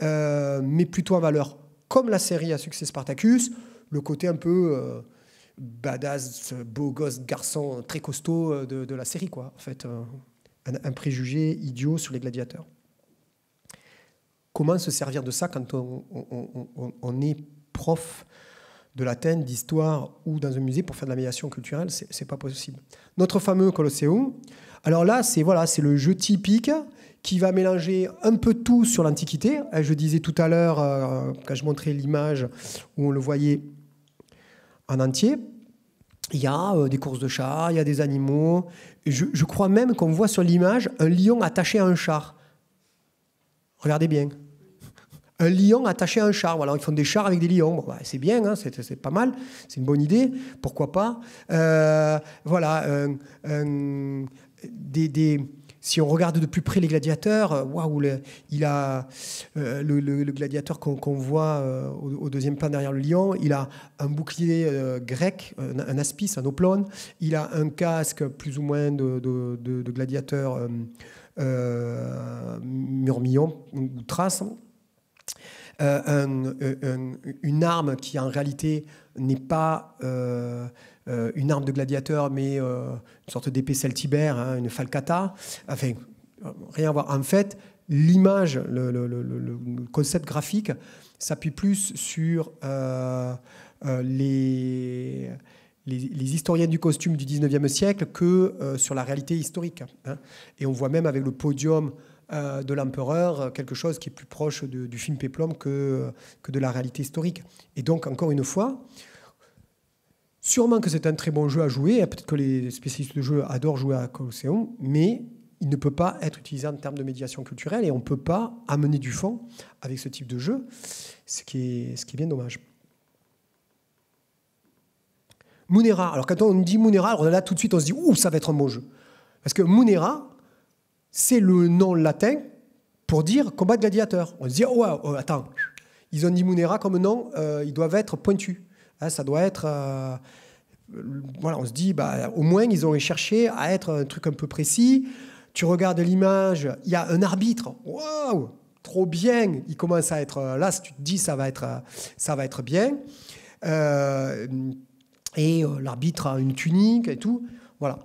met plutôt en valeur, comme la série à succès Spartacus, le côté un peu badass, beau gosse, garçon très costaud euh, de, la série, quoi. En fait, euh, un, préjugé idiot sur les gladiateurs. Comment se servir de ça quand on, est prof de latin, d'histoire ou dans un musée pour faire de la médiation culturelle C'est pas possible. Notre fameux Colosseum. Alors là, c'est voilà, c'est le jeu typique qui va mélanger un peu tout sur l'Antiquité. Euh, je disais tout à l'heure, quand je montrais l'image où on le voyait en entier, il y a euh, des courses de chars, il y a des animaux. Je, crois même qu'on voit sur l'image un lion attaché à un char. Regardez bien. Un lion attaché à un char. Voilà, ils font des chars avec des lions. Bah, c'est bien, hein, c'est, pas mal. C'est une bonne idée. Pourquoi pas euh, Voilà. des si on regarde de plus près les gladiateurs, euh, waouh, il a euh, le, gladiateur qu'on voit euh, au, deuxième plan derrière le lion, il a un bouclier grec, un, aspice, un oplon, il a un casque plus ou moins de, gladiateur murmillon ou trace. une arme qui en réalité n'est pas euh, une arme de gladiateur, mais euh, une sorte d'épée celtibère, hein, une falcata. Enfin, rien voir. En fait, l'image, le, concept graphique s'appuie plus sur euh, les, les, historiens du costume du 19e siècle que sur la réalité historique. Hein. Et on voit même avec le podium de l'empereur quelque chose qui est plus proche du film Péplum que, que de la réalité historique. Et donc, encore une fois, Sûrement que c'est un très bon jeu à jouer, hein, peut-être que les spécialistes de jeu adorent jouer à Colosseum, mais il ne peut pas être utilisé en termes de médiation culturelle et on ne peut pas amener du fond avec ce type de jeu, ce qui est, ce qui est bien dommage. Munera. Alors quand on dit Munera, alors là tout de suite on se dit ouh ça va être un bon jeu. Parce que Munera, c'est le nom latin pour dire combat de gladiateur. On se dit oh, oh, attends, ils ont dit Munera comme nom, euh, ils doivent être pointus. Hein, ça doit être. Euh, voilà, on se dit, bah, au moins, ils ont cherché à être un truc un peu précis. Tu regardes l'image, il y a un arbitre. Waouh! Trop bien! Il commence à être. Euh, là, si tu te dis, ça va être, euh, ça va être bien. et l'arbitre a une tunique et tout. Voilà.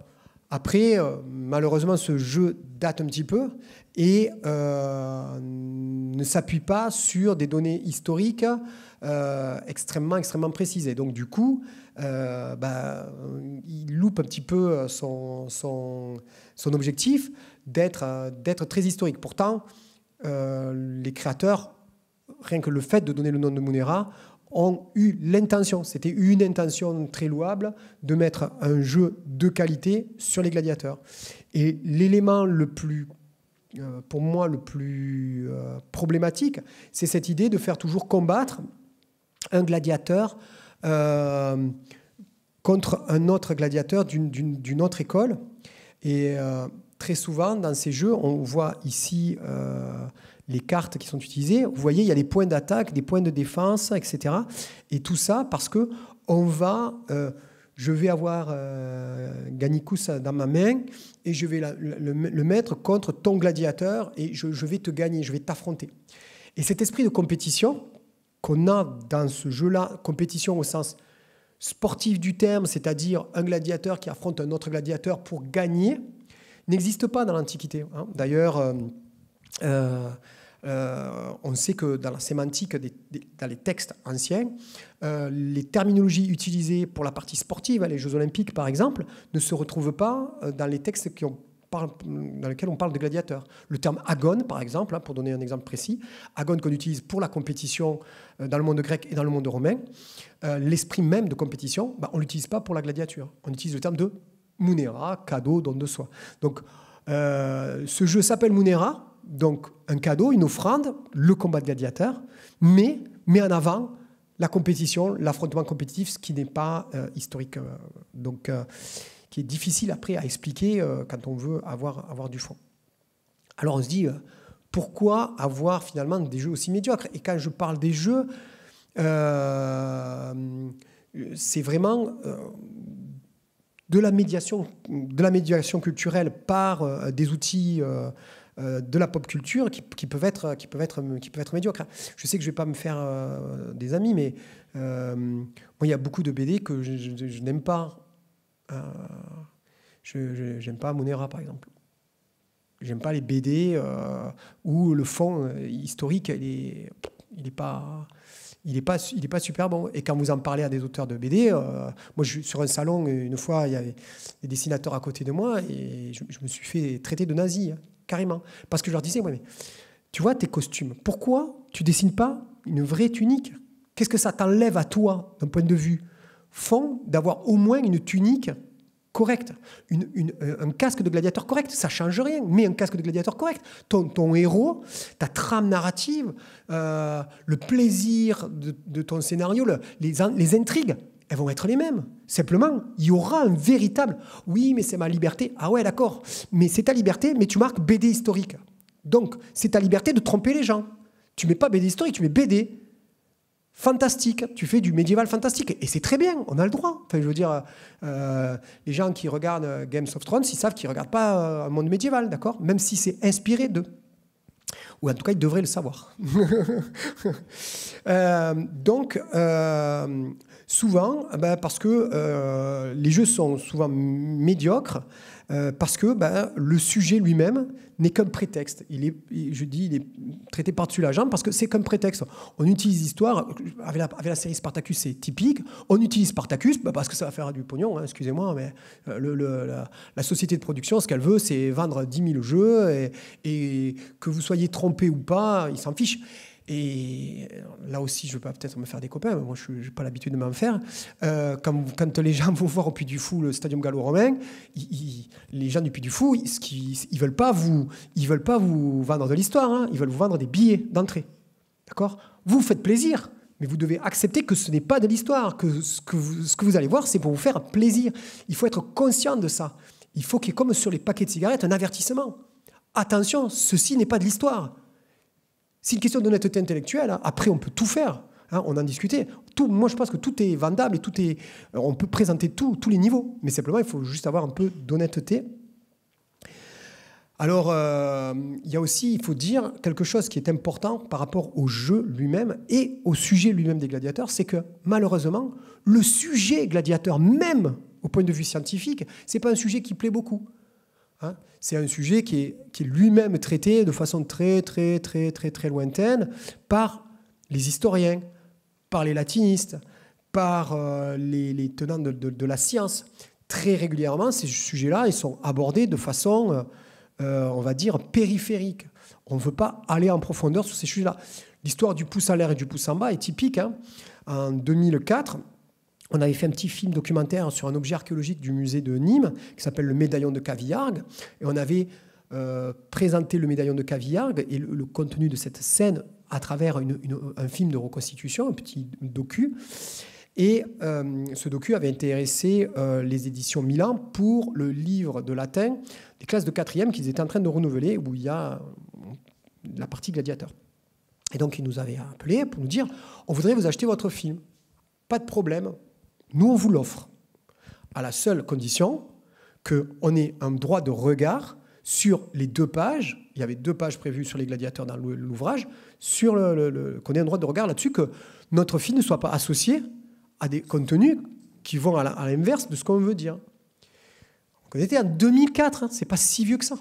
Après, malheureusement, ce jeu date un petit peu et ne s'appuie pas sur des données historiques. Euh, extrêmement, extrêmement Et donc, du coup, euh, bah, euh, il loupe un petit peu son, objectif d'être, très historique. Pourtant, les créateurs, rien que le fait de donner le nom de Munera, ont eu l'intention, c'était une intention très louable, de mettre un jeu de qualité sur les gladiateurs. Et l'élément le plus pour moi le plus problématique, c'est cette idée de faire toujours combattre un gladiateur euh, contre un autre gladiateur d'une autre école. Et euh, très souvent, dans ces jeux, on voit ici euh, les cartes qui sont utilisées. Vous voyez, il y a des points d'attaque, des points de défense, etc. Et tout ça parce que on va, je vais avoir euh, dans ma main et je vais le, mettre contre ton gladiateur et je, je vais te gagner, je vais t'affronter. Et cet esprit de compétition, qu'on a dans ce jeu-là, compétition au sens sportif du terme, c'est-à-dire un gladiateur qui affronte un autre gladiateur pour gagner, n'existe pas dans l'Antiquité. Hein. D'ailleurs, euh, euh, euh, on sait que dans la sémantique, dans les textes anciens, les terminologies utilisées pour la partie sportive, hein, les Jeux olympiques par exemple, ne se retrouvent pas dans les textes qui ont dans lequel on parle de gladiateurs. Le terme agon, par exemple, hein, pour donner un exemple précis, agon qu'on utilise pour la compétition euh, dans le monde grec et dans le monde romain, euh, l'esprit même de compétition, bah, on ne l'utilise pas pour la gladiature. On utilise le terme de munera, cadeau, don de soi. Donc, euh, ce jeu s'appelle munera, donc un cadeau, une offrande, le combat de gladiateur, mais met en avant la compétition, l'affrontement compétitif, ce qui n'est pas historique. Donc, qui est difficile après à expliquer euh, quand on veut avoir, avoir du fond. Alors on se dit, euh, pourquoi avoir finalement des jeux aussi médiocres Et quand je parle des jeux, euh, c'est vraiment de, la médiation, de la médiation culturelle par des outils de la pop culture qui, peuvent être, qui, peuvent être, qui peuvent être médiocres. Je sais que je ne vais pas me faire des amis, mais il y a beaucoup de BD que je n'aime pas euh, je n'aime pas Monera, par exemple. J'aime pas les BD euh, où le fond euh, historique, il est, pas n'est pas, pas super bon. Et quand vous en parlez à des auteurs de BD, euh, moi, sur un salon, une fois, il y avait des dessinateurs à côté de moi et je, me suis fait traiter de nazi, hein, carrément. Parce que je leur disais, mais tu vois tes costumes, pourquoi tu dessines pas une vraie tunique Qu'est-ce que ça t'enlève à toi d'un point de vue font d'avoir au moins une tunique correcte, euh, un casque de gladiateur correct. Ça change rien, mais un casque de gladiateur correct. Ton, héros, ta trame narrative, euh, le plaisir de, ton scénario, les, les intrigues, elles vont être les mêmes. Simplement, il y aura un véritable. Oui, mais c'est ma liberté. Ah ouais, d'accord. Mais c'est ta liberté, mais tu marques BD historique. Donc, c'est ta liberté de tromper les gens. Tu mets pas BD historique, tu mets BD fantastique, tu fais du médiéval fantastique. Et c'est très bien, on a le droit. Enfin, je veux dire, euh, les gens qui regardent euh, Games of Thrones, ils savent qu'ils ne regardent pas euh, un monde médiéval, d'accord Même si c'est inspiré d'eux. Ou en tout cas, ils devraient le savoir. donc, souvent, eh ben, parce que les jeux sont souvent médiocres, euh, parce que ben, le sujet lui-même n'est qu'un prétexte. Il est, je dis, il est traité par-dessus la jambe parce que c'est comme prétexte. On utilise l'histoire, avec, la, série Spartacus, c'est typique. On utilise Spartacus ben, parce que ça va faire du pognon, hein, excusez-moi, mais euh, la, société de production, ce qu'elle veut, c'est vendre 10 000 jeux et, et que vous soyez trompé ou pas, il s'en fiche. Et euh, là aussi, je pas peut-être me faire des copains, mais moi, je n'ai pas l'habitude de m'en faire. Euh, quand, les gens vont voir au Puy du Fou le Stadium Gallo-Romain, les gens du Puy du Fou, ils, ils veulent pas vous, ils veulent pas vous vendre de l'histoire, hein. ils veulent vous vendre des billets d'entrée. D'accord Vous faites plaisir, mais vous devez accepter que ce n'est pas de l'histoire, que ce que, ce que vous allez voir, c'est pour vous faire plaisir. Il faut être conscient de ça. Il faut qu'il y ait, comme sur les paquets de cigarettes, un avertissement. Attention, ceci n'est pas de l'histoire. C'est une question d'honnêteté intellectuelle. Hein. Après, on peut tout faire. Hein. on en discutait. moi, je pense que tout est vendable et tout est. Euh, on peut présenter tous les niveaux. Mais simplement, il faut juste avoir un peu d'honnêteté. Alors, euh, il y a aussi, il faut dire quelque chose qui est important par rapport au jeu lui-même et au sujet lui-même des gladiateurs, c'est que malheureusement, le sujet gladiateur, même au point de vue scientifique, c'est pas un sujet qui plaît beaucoup. Hein c'est un sujet qui est, lui-même traité de façon très, très, très, très, très lointaine par les historiens, par les latinistes, par euh, les, tenants de, la science. Très régulièrement, ces sujets-là, ils sont abordés de façon, euh, euh, on va dire, périphérique. On ne veut pas aller en profondeur sur ces sujets-là. L'histoire du pouce à l'air et du pouce en bas est typique. Hein. En 2004, on avait fait un petit film documentaire sur un objet archéologique du musée de Nîmes qui s'appelle le médaillon de Cavillargues. Et on avait euh, présenté le médaillon de Cavillargues et le, contenu de cette scène à travers un film de reconstitution, un petit docu. Et euh, ce docu avait intéressé euh, les éditions Milan pour le livre de latin des classes de quatrième qu'ils étaient en train de renouveler, où il y a la partie gladiateur. Et donc ils nous avaient appelés pour nous dire, on voudrait vous acheter votre film. Pas de problème, nous, on vous l'offre, à la seule condition qu'on ait un droit de regard sur les deux pages. Il y avait deux pages prévues sur les gladiateurs dans l'ouvrage, sur le, qu'on ait un droit de regard là-dessus, que notre fille ne soit pas associée à des contenus qui vont à l'inverse de ce qu'on veut dire. on était en 2004, ce hein, c'est pas si vieux que ça.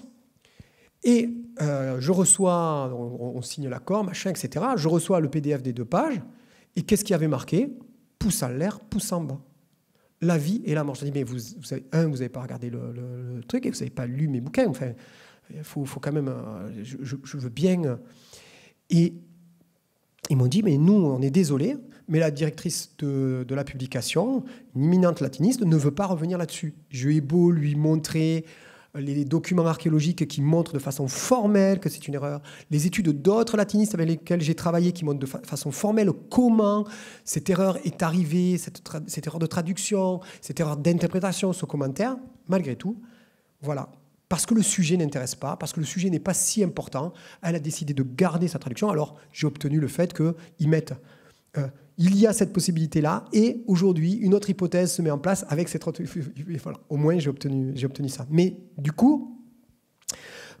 Et euh, je reçois, on, on signe l'accord, machin, etc. Je reçois le PDF des deux pages. Et qu'est-ce qui avait marqué pousse à l'air, pousse en bas. La vie et la mort. Je dis, mais vous, savez, un, vous n'avez pas regardé le, truc et vous n'avez pas lu mes bouquins. Enfin, il faut, quand même. Euh, je, veux bien. Euh. Et ils m'ont dit, mais nous, on est désolés, mais la directrice de, la publication, une imminente latiniste, ne veut pas revenir là-dessus. Je ai beau lui montrer les documents archéologiques qui montrent de façon formelle que c'est une erreur, les études d'autres latinistes avec lesquels j'ai travaillé qui montrent de façon formelle comment cette erreur est arrivée, cette, erreur de traduction, cette erreur d'interprétation, ce commentaire, malgré tout, voilà, parce que le sujet n'intéresse pas, parce que le sujet n'est pas si important, elle a décidé de garder sa traduction. Alors j'ai obtenu le fait qu'ils mettent... Euh, il y a cette possibilité-là. Et aujourd'hui, une autre hypothèse se met en place avec cette autre. au moins, j'ai obtenu, j'ai obtenu ça. Mais du coup,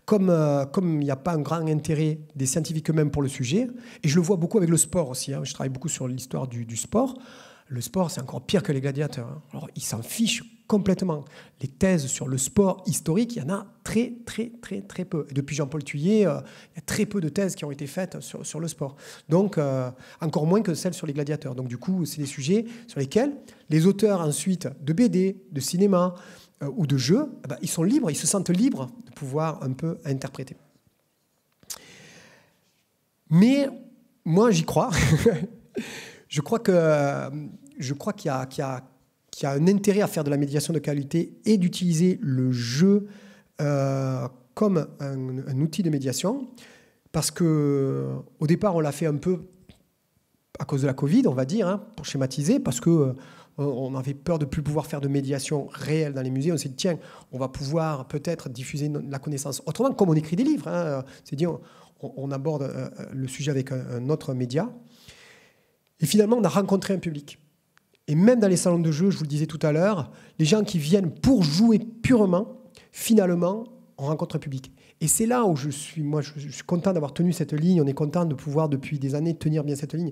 comme euh, comme il n'y a pas un grand intérêt des scientifiques eux-mêmes pour le sujet, et je le vois beaucoup avec le sport aussi, hein, je travaille beaucoup sur l'histoire du, sport, le sport, c'est encore pire que les gladiateurs. Hein. Alors, ils s'en fichent complètement. Les thèses sur le sport historique, il y en a très, très, très, très peu. Et depuis Jean-Paul Tuyet, euh, il y a très peu de thèses qui ont été faites sur, le sport. Donc, euh, encore moins que celles sur les gladiateurs. Donc, du coup, c'est des sujets sur lesquels les auteurs ensuite de BD, de cinéma euh, ou de jeux, eh ben, ils sont libres, ils se sentent libres de pouvoir un peu interpréter. Mais moi, j'y crois. je crois que je crois qu'il y, a qui y a un intérêt à faire de la médiation de qualité et d'utiliser le jeu euh, comme un, outil de médiation. Parce que au départ, on l'a fait un peu à cause de la Covid, on va dire, hein, pour schématiser, parce que euh, on avait peur de plus pouvoir faire de médiation réelle dans les musées. On s'est dit, tiens, on va pouvoir peut-être diffuser la connaissance autrement, comme on écrit des livres. C'est hein. dit, on, on, aborde euh, le sujet avec un autre média. Et finalement, on a rencontré un public. Et même dans les salons de jeu, je vous le disais tout à l'heure, les gens qui viennent pour jouer purement, finalement, on rencontre un public. Et c'est là où je suis, moi, je, suis content d'avoir tenu cette ligne. On est content de pouvoir, depuis des années, tenir bien cette ligne.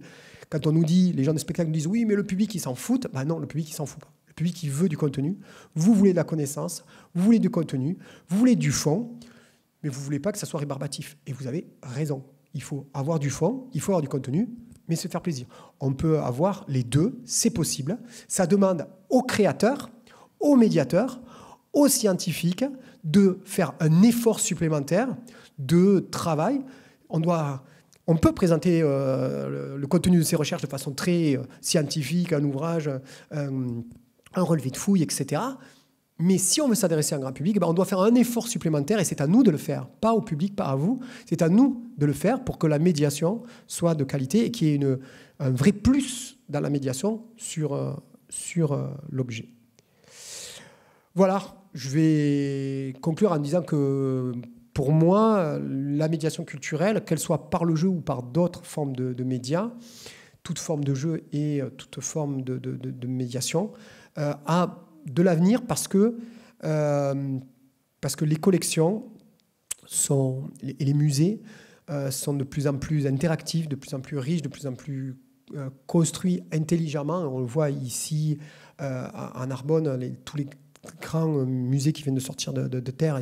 Quand on nous dit, les gens de spectacle nous disent, oui, mais le public, il s'en fout. Ben non, le public, il s'en fout pas. Le public, il veut du contenu. Vous voulez de la connaissance, vous voulez du contenu, vous voulez du fond, mais vous voulez pas que ça soit rébarbatif. Et vous avez raison. Il faut avoir du fond, il faut avoir du contenu, mais se faire plaisir. On peut avoir les deux, c'est possible. Ça demande aux créateurs, aux médiateurs, aux scientifiques de faire un effort supplémentaire de travail. On doit on peut présenter euh, le, contenu de ses recherches de façon très euh, scientifique, un ouvrage, euh, un relevé de fouilles, etc. Mais si on veut s'adresser à un grand public, eh ben, on doit faire un effort supplémentaire et c'est à nous de le faire, pas au public, pas à vous. C'est à nous de le faire pour que la médiation soit de qualité et qu'il y ait une, un vrai plus dans la médiation sur, euh, sur euh, l'objet. Voilà, je vais conclure en disant que pour moi, la médiation culturelle, qu'elle soit par le jeu ou par d'autres formes de, médias, toute forme de jeu et euh, toute forme de, médiation, a de l'avenir parce que, euh, parce que les collections sont, et les musées euh, sont de plus en plus interactifs, de plus en plus riches, de plus en plus euh, construits intelligemment. On le voit ici en Arbonne, tous les grands euh, musées qui viennent de sortir de, terre,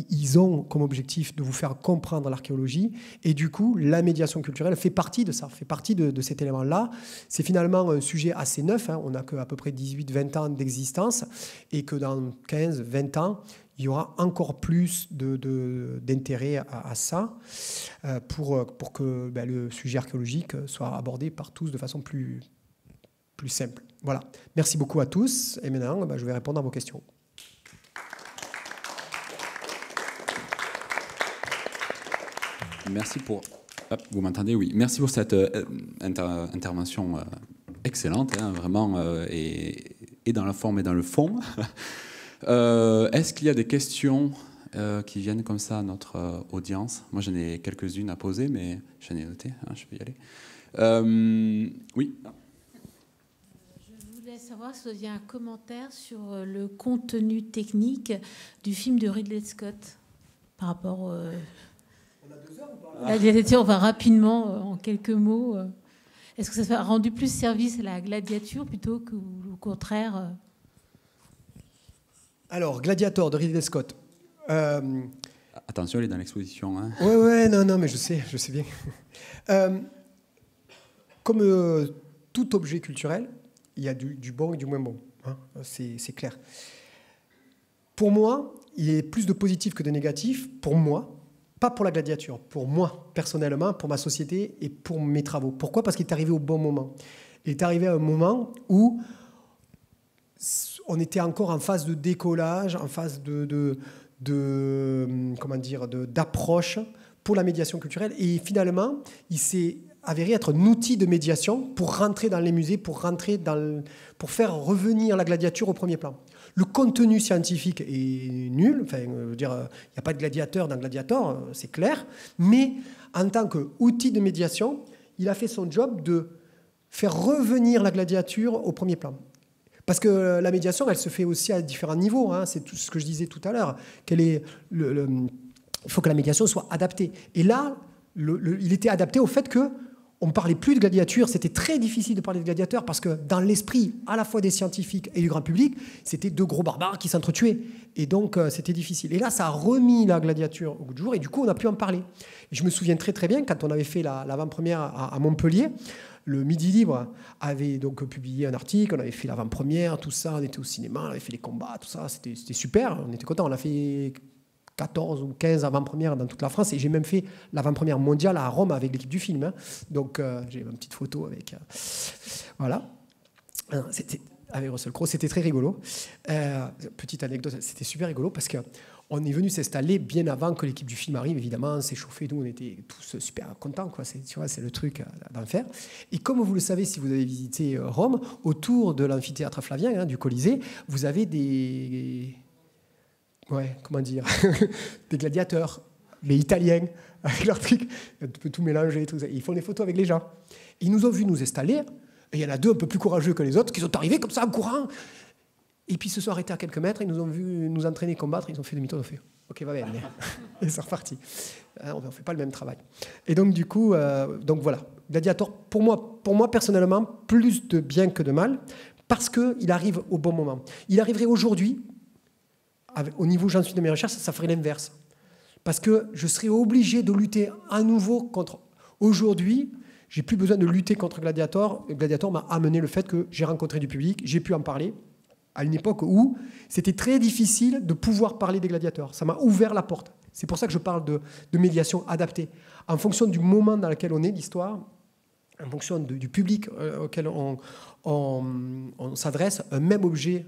ils, ont comme objectif de vous faire comprendre l'archéologie. Et du coup, la médiation culturelle fait partie de ça, fait partie de, cet élément-là. C'est finalement un sujet assez neuf. Hein. On n'a qu'à peu près 18-20 ans d'existence et que dans 15-20 ans, il y aura encore plus d'intérêt de, à, ça euh, pour, que ben, le sujet archéologique soit abordé par tous de façon plus simple. Voilà. Merci beaucoup à tous. Et maintenant, ben, je vais répondre à vos questions. Merci pour. vous m'entendez Oui. Merci pour cette euh, intervention euh, excellente, hein, vraiment, euh, et, dans la forme et dans le fond. Est-ce qu'il y a des questions qui viennent comme ça à notre audience Moi, j'en ai quelques-unes à poser, mais j'en ai noté. Hein, je vais y aller. oui savoir si vous un commentaire sur euh, le contenu technique du film de Ridley Scott par rapport. à euh, On a on ah. va rapidement, euh, en quelques mots. Est-ce que ça a rendu plus service à la gladiature plutôt que au contraire Alors, Gladiator de Ridley Scott. Attention, elle est dans l'exposition. Hein. Ouais, ouais, non, non, mais je sais, je sais bien. comme tout objet culturel, il y a du, bon et du moins bon. Hein. c'est clair. Pour moi, il y a plus de positif que de négatif, pour moi, pas pour la gladiature, pour moi personnellement, pour ma société et pour mes travaux. Pourquoi Parce qu'il est arrivé au bon moment. Il est arrivé à un moment où on était encore en phase de décollage, en phase de, de, de comment dire, d'approche pour la médiation culturelle. Et finalement, il s'est avéré être un outil de médiation pour rentrer dans les musées, pour, rentrer dans pour faire revenir la gladiature au premier plan. Le contenu scientifique est nul, enfin, je veux dire, il n'y a pas de gladiateur dans Gladiator, euh, c'est clair, mais en tant qu'outil de médiation, il a fait son job de faire revenir la gladiature au premier plan. Parce que la médiation, elle se fait aussi à différents niveaux, hein, c'est tout ce que je disais tout à l'heure, il faut que la médiation soit adaptée. Et là, il était adapté au fait que on ne parlait plus de gladiature, c'était très difficile de parler de gladiateurs parce que dans l'esprit à la fois des scientifiques et du grand public, c'était deux gros barbares qui s'entretuaient. Et donc euh, c'était difficile. Et là, ça a remis la gladiature au goût du jour et du coup, on a pu en parler. je me souviens très très bien quand on avait fait l'avant-première à, Montpellier, le Midi Libre avait donc publié un article, on avait fait l'avant-première, tout ça, on était au cinéma, on avait fait les combats, tout ça, c'était super, on était content. on a fait 14 ou 15 avant-premières dans toute la France. Et j'ai même fait l'avant-première mondiale à Rome avec l'équipe du film. Hein. Donc euh, j'ai ma petite photo avec. Euh, voilà. Euh, c'était avec Russell Crowe, c'était très rigolo. petite anecdote, c'était super rigolo parce que on est venu s'installer bien avant que l'équipe du film arrive, évidemment, on s'est chauffé, nous, on était tous super contents, quoi. C'est, tu vois, c'est le truc d'en faire. Et comme vous le savez, si vous avez visité Rome, autour de l'amphithéâtre Flavien, hein, du Colisée, vous avez des ouais, comment dire, des gladiateurs, mais Italiens, avec leur truc, tu peu tout mélanger, tout ça. ils font des photos avec les gens. Ils nous ont vu nous installer, et il y en a deux un peu plus courageux que les autres qui sont arrivés comme ça en courant. Et puis ils se sont arrêtés à quelques mètres, ils nous ont vu nous entraîner combattre, ils ont fait des tour ils ont fait Ok, va bien. Ils sont reparti. Euh, on ne fait pas le même travail. Et donc, du coup, euh, donc voilà. Gladiator, pour moi, pour moi, personnellement, plus de bien que de mal, parce qu'il arrive au bon moment. Il arriverait aujourd'hui, au niveau j'en suis de mes recherches, ça ferait l'inverse. Parce que je serais obligé de lutter à nouveau contre. Aujourd'hui, j'ai plus besoin de lutter contre Gladiator. Gladiator m'a amené le fait que j'ai rencontré du public, j'ai pu en parler à une époque où c'était très difficile de pouvoir parler des gladiateurs. Ça m'a ouvert la porte. C'est pour ça que je parle de, médiation adaptée. En fonction du moment dans lequel on est, l'histoire, en fonction du public euh, auquel on s'adresse, un même objet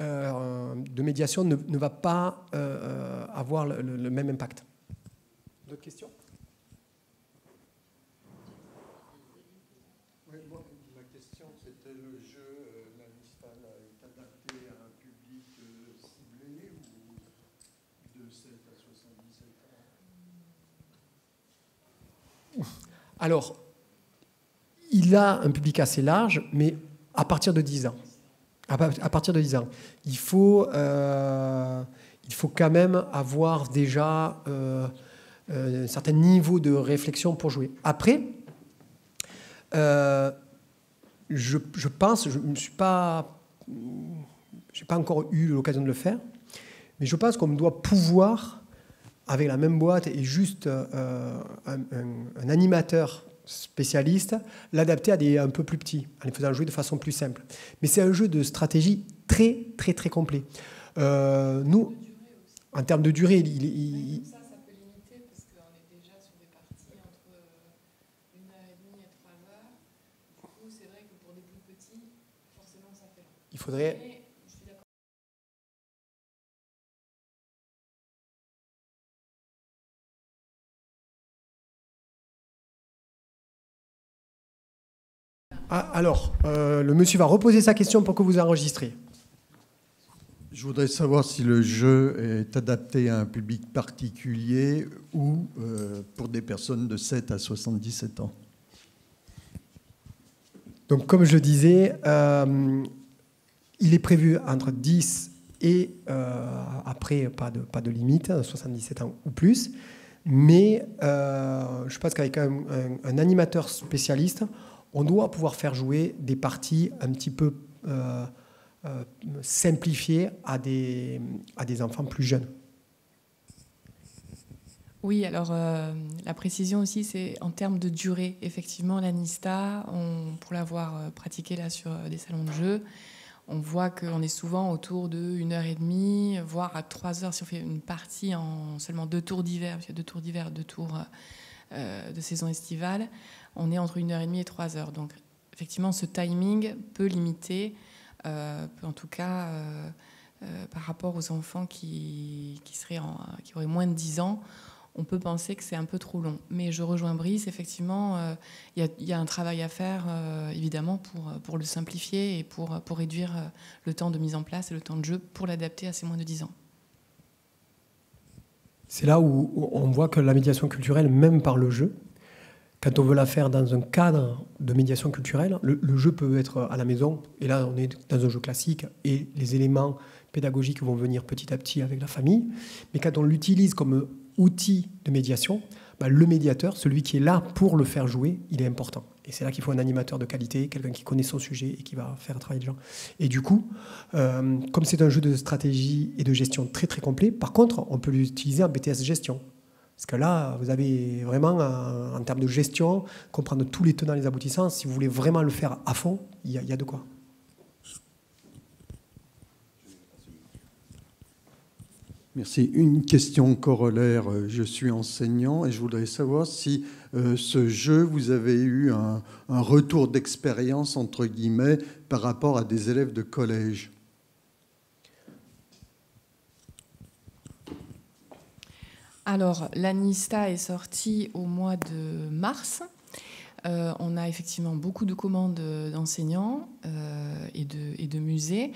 euh, de médiation ne, va pas euh, avoir le, le même impact. D'autres questions Alors, il a un public assez large, mais à partir de 10 ans à partir de 10 ans. Il faut, euh, il faut quand même avoir déjà euh, euh, un certain niveau de réflexion pour jouer. Après, je, je, pense, je ne suis pas, j'ai pas encore eu l'occasion de le faire, mais je pense qu'on doit pouvoir, avec la même boîte et juste un animateur spécialiste, l'adapter à des un peu plus petits, en les faisant jouer de façon plus simple. Mais c'est un jeu de stratégie très très très complet. Euh, en termes de durée, il y ça ça peut limiter parce qu'on est déjà sur des parties entre euh, une heure et demie et trois heures. Du coup c'est vrai que pour des plus petits, forcément ça fait loin. Ah, alors, euh, le monsieur va reposer sa question pour que vous enregistriez. Je voudrais savoir si le jeu est adapté à un public particulier ou euh, pour des personnes de 7 à 77 ans. Donc, comme je disais, euh, il est prévu entre 10 et après, pas de, limite, 77 hein, ans ou plus. Mais je pense qu'avec un, animateur spécialiste, on doit pouvoir faire jouer des parties un petit peu euh, euh, simplifiées à des, à des enfants plus jeunes. Oui, alors euh, la précision aussi, c'est en termes de durée. Effectivement, l'ANISTA, pour l'avoir pratiqué là sur des salons de jeu, on voit qu'on est souvent autour de 1 heure et demie, voire à 3 heures si on fait une partie en seulement deux tours d'hiver, parce qu'il y a deux tours d'hiver, deux tours de saison estivale on est entre une heure et demie et trois heures. Donc effectivement, ce timing peut limiter, euh, en tout cas euh, euh, par rapport aux enfants qui, qui, auraient moins de 10 ans, on peut penser que c'est un peu trop long. Mais je rejoins Brice, effectivement, il y, a un travail à faire, évidemment, pour, pour le simplifier et pour, pour réduire le temps de mise en place et le temps de jeu pour l'adapter à ces moins de 10 ans. C'est là où on voit que la médiation culturelle, même par le jeu, quand on veut la faire dans un cadre de médiation culturelle, le, jeu peut être à la maison, et là on est dans un jeu classique, et les éléments pédagogiques vont venir petit à petit avec la famille. Mais quand on l'utilise comme outil de médiation, bah, le médiateur, celui qui est là pour le faire jouer, il est important. Et c'est là qu'il faut un animateur de qualité, quelqu'un qui connaît son sujet et qui va faire travailler les gens. Et du coup, euh, comme c'est un jeu de stratégie et de gestion très très complet, par contre, on peut l'utiliser en BTS gestion. Parce que là, vous avez vraiment, en termes de gestion, comprendre tous les tenants et les aboutissants. Si vous voulez vraiment le faire à fond, il y, a de quoi. Merci. Une question corollaire. Je suis enseignant et je voudrais savoir si euh, ce jeu, vous avez eu un retour d'expérience, entre guillemets, par rapport à des élèves de collège. Alors, l'ANISTA est sortie au mois de mars. Euh, on a effectivement beaucoup de commandes d'enseignants euh, et, de, musées.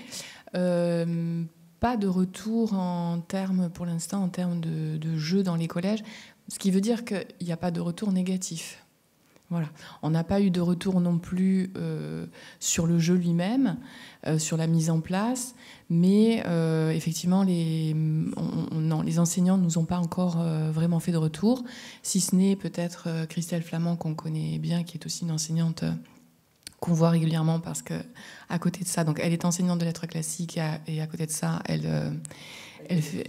Euh, pas de retour en termes, pour l'instant, en termes de, de jeux dans les collèges, ce qui veut dire qu'il n'y a pas de retour négatif. On n'a pas eu de retour non plus euh, sur le jeu lui-même, euh, sur la mise en place, mais euh, effectivement, les, les enseignants ne nous ont pas encore vraiment fait de retour, si ce n'est peut-être Christelle Flamand qu'on connaît bien, qui est aussi une enseignante qu'on voit régulièrement parce que à côté de ça, donc elle est enseignante de lettres classiques et à, côté de ça, elle, euh,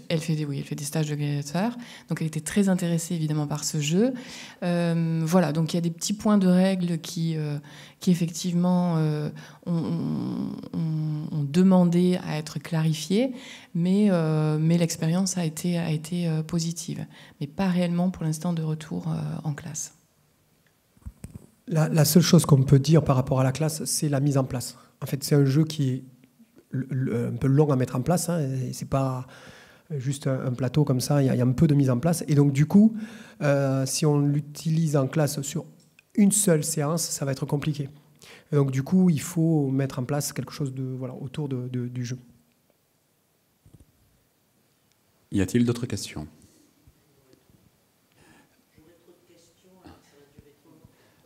elle, fait, des, oui, elle fait des stages de gladiateur. Donc elle était très intéressée évidemment par ce jeu. Euh, voilà, donc il y a des petits points de règles qui, euh, qui effectivement ont, demandé à être clarifiés, mais, mais l'expérience a été, a été positive, mais pas réellement pour l'instant de retour en classe. La, seule chose qu'on peut dire par rapport à la classe, c'est la mise en place. En fait, c'est un jeu qui est un peu long à mettre en place. Ce hein, c'est pas juste un, plateau comme ça. Il y, a un peu de mise en place. Et donc, du coup, euh, si on l'utilise en classe sur une seule séance, ça va être compliqué. donc, du coup, il faut mettre en place quelque chose de voilà autour du jeu. Y a-t-il d'autres questions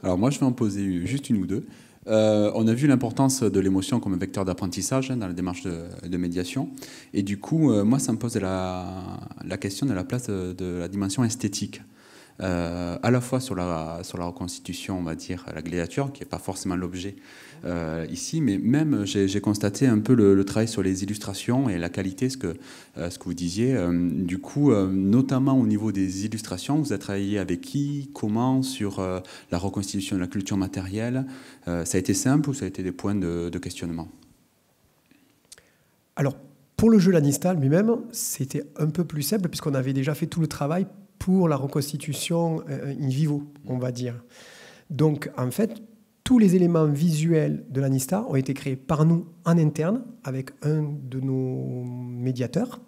Alors moi, je vais en poser juste une ou deux. Euh, on a vu l'importance de l'émotion comme vecteur d'apprentissage hein, dans la démarche de, médiation. Et du coup, euh, moi, ça me pose la, question de la place euh, de la dimension esthétique euh, à la fois sur la, sur la reconstitution, on va dire, la gladiature, qui n'est pas forcément l'objet euh, ici, mais même j'ai constaté un peu le, travail sur les illustrations et la qualité, ce que, euh, ce que vous disiez. Du coup, notamment au niveau des illustrations, vous avez travaillé avec qui, comment, sur la reconstitution de la culture matérielle. Ça a été simple ou ça a été des points de, questionnement alors, pour le jeu Lannistal, lui-même, c'était un peu plus simple puisqu'on avait déjà fait tout le travail pour la reconstitution euh, in vivo, on va dire. Donc, en fait, tous les éléments visuels de l'ANISTA ont été créés par nous en interne avec un de nos médiateurs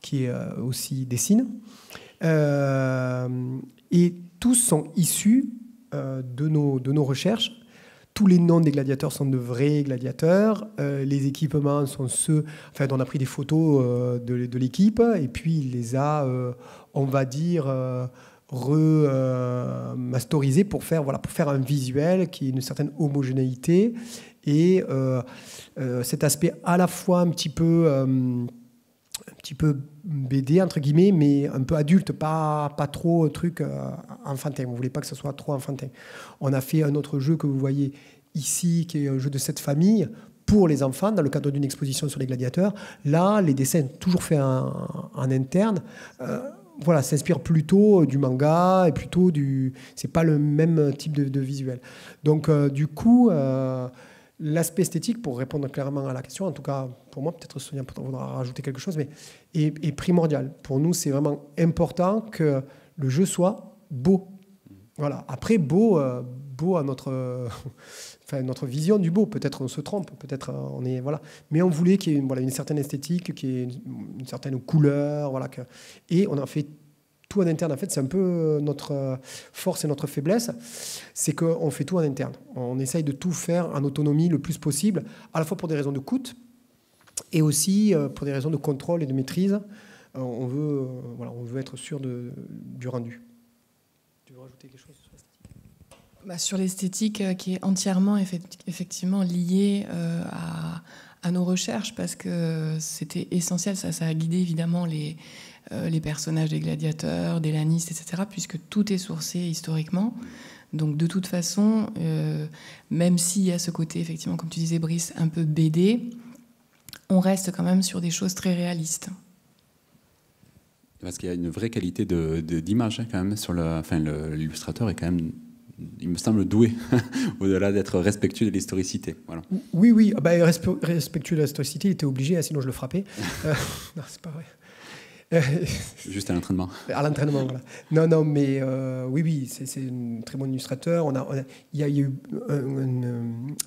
qui euh, aussi dessine. Euh, et tous sont issus de, nos, de nos recherches. Tous les noms des gladiateurs sont de vrais gladiateurs. les équipements sont ceux. Enfin, on a pris des photos de, de l'équipe et puis il les a on va dire, euh, remasterisé euh, pour faire voilà pour faire un visuel qui ait une certaine homogénéité et euh, cet aspect à la fois un petit peu un petit peu BD entre guillemets mais un peu adulte pas pas trop truc enfantin on voulait pas que ce soit trop enfantin on a fait un autre jeu que vous voyez ici qui est un jeu de cette famille pour les enfants dans le cadre d'une exposition sur les gladiateurs. Là, les dessins toujours faits en, interne voilà, s'inspire plutôt euh, du manga et plutôt du. C'est pas le même type de, visuel. Donc, euh, du coup, euh, l'aspect esthétique, pour répondre clairement à la question, en tout cas pour moi, peut-être Sonia voudra rajouter quelque chose, mais est, primordial. Pour nous, c'est vraiment important que le jeu soit beau. Voilà. Après, beau, beau à notre, enfin, notre vision du beau. Peut-être on se trompe, peut-être hein, on est voilà. Mais on voulait qu'il y ait une, voilà, une certaine esthétique, qu'il y ait une, certaine couleur, voilà. Que, et on a fait tout en interne. En fait, c'est un peu euh, notre euh, force et notre faiblesse, c'est qu'on fait tout en interne. On essaye de tout faire en autonomie le plus possible, à la fois pour des raisons de coût et aussi euh, pour des raisons de contrôle et de maîtrise. On veut, voilà, on veut être sûr de, du rendu. Tu veux rajouter quelque chose bah, sur l'esthétique euh, qui est entièrement effectivement liée euh, à, nos recherches parce que c'était essentiel, ça, ça a guidé évidemment les, euh, les personnages des gladiateurs, des lanistes, etc., puisque tout est sourcé historiquement. Donc de toute façon, même s'il y a ce côté, effectivement, comme tu disais, Brice, un peu BD, on reste quand même sur des choses très réalistes. Parce qu'il y a une vraie qualité d'image, hein, quand même, sur le... Enfin, l'illustrateur est quand même il me semble, doué, au-delà d'être respectueux de l'historicité. Voilà. Oui, oui, ah, bah, respectueux de l'historicité, il était obligé, hein, sinon je le frappais. Euh, non, c'est pas vrai. Euh, Juste à l'entraînement. À l'entraînement, voilà. Non, non, mais euh, oui, oui, c'est un très bon illustrateur. On a, il, y, a, eu,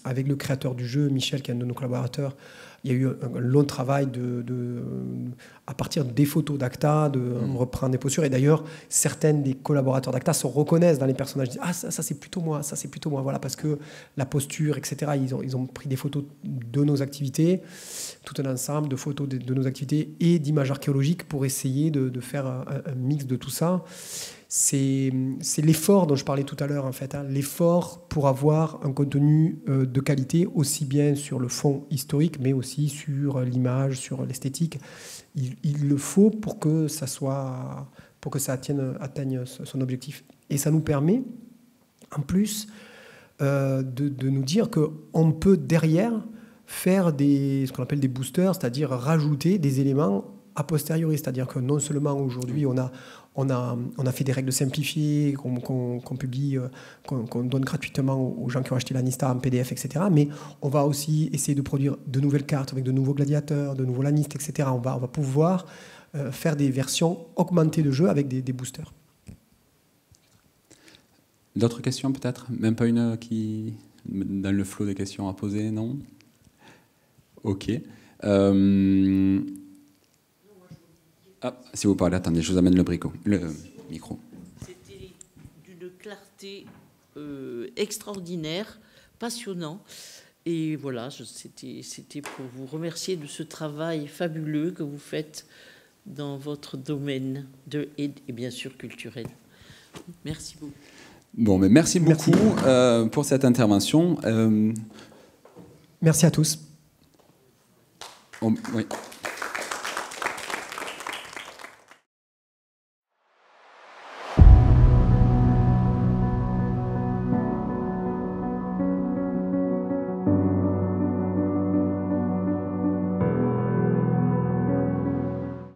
avec le créateur du jeu, Michel, qui est un de nos collaborateurs, il y a eu un long travail à partir des photos d'Acta, de mm. reprendre des postures. Et d'ailleurs, certaines des collaborateurs d'Acta se reconnaissent dans les personnages. Ils disent, ah, ça, c'est plutôt moi, ça c'est plutôt moi. Voilà, parce que la posture, etc. Ils ont, ils pris des photos de nos activités, tout un ensemble de photos de, nos activités et d'images archéologiques pour essayer de, faire un mix de tout ça c'est l'effort dont je parlais tout à l'heure, en fait, hein. l'effort pour avoir un contenu euh, de qualité, aussi bien sur le fond historique, mais aussi sur l'image, sur l'esthétique. Il, le faut pour que ça, soit, pour que ça atteigne, atteigne son objectif. Et ça nous permet, en plus, euh, de, nous dire qu'on peut derrière faire des, ce qu'on appelle des boosters, c'est-à-dire rajouter des éléments a posteriori, c'est-à-dire que non seulement aujourd'hui on a, on a, on a fait des règles simplifiées qu'on publie, euh, qu'on donne gratuitement aux gens qui ont acheté l'Anista en PDF, etc. Mais on va aussi essayer de produire de nouvelles cartes avec de nouveaux gladiateurs, de nouveaux lanistes, etc. On va, on va pouvoir euh, faire des versions augmentées de jeu avec des, boosters. D'autres questions peut-être Même pas une qui dans le flot des questions à poser, non Ok. Euh, ah, si vous parlez, attendez, je vous amène le le micro. C'était d'une clarté euh, extraordinaire, passionnant. Et voilà, c'était pour vous remercier de ce travail fabuleux que vous faites dans votre domaine de et, et bien sûr culturel. Merci beaucoup. Bon, mais merci beaucoup euh, pour cette intervention. Euh, merci à tous. oui.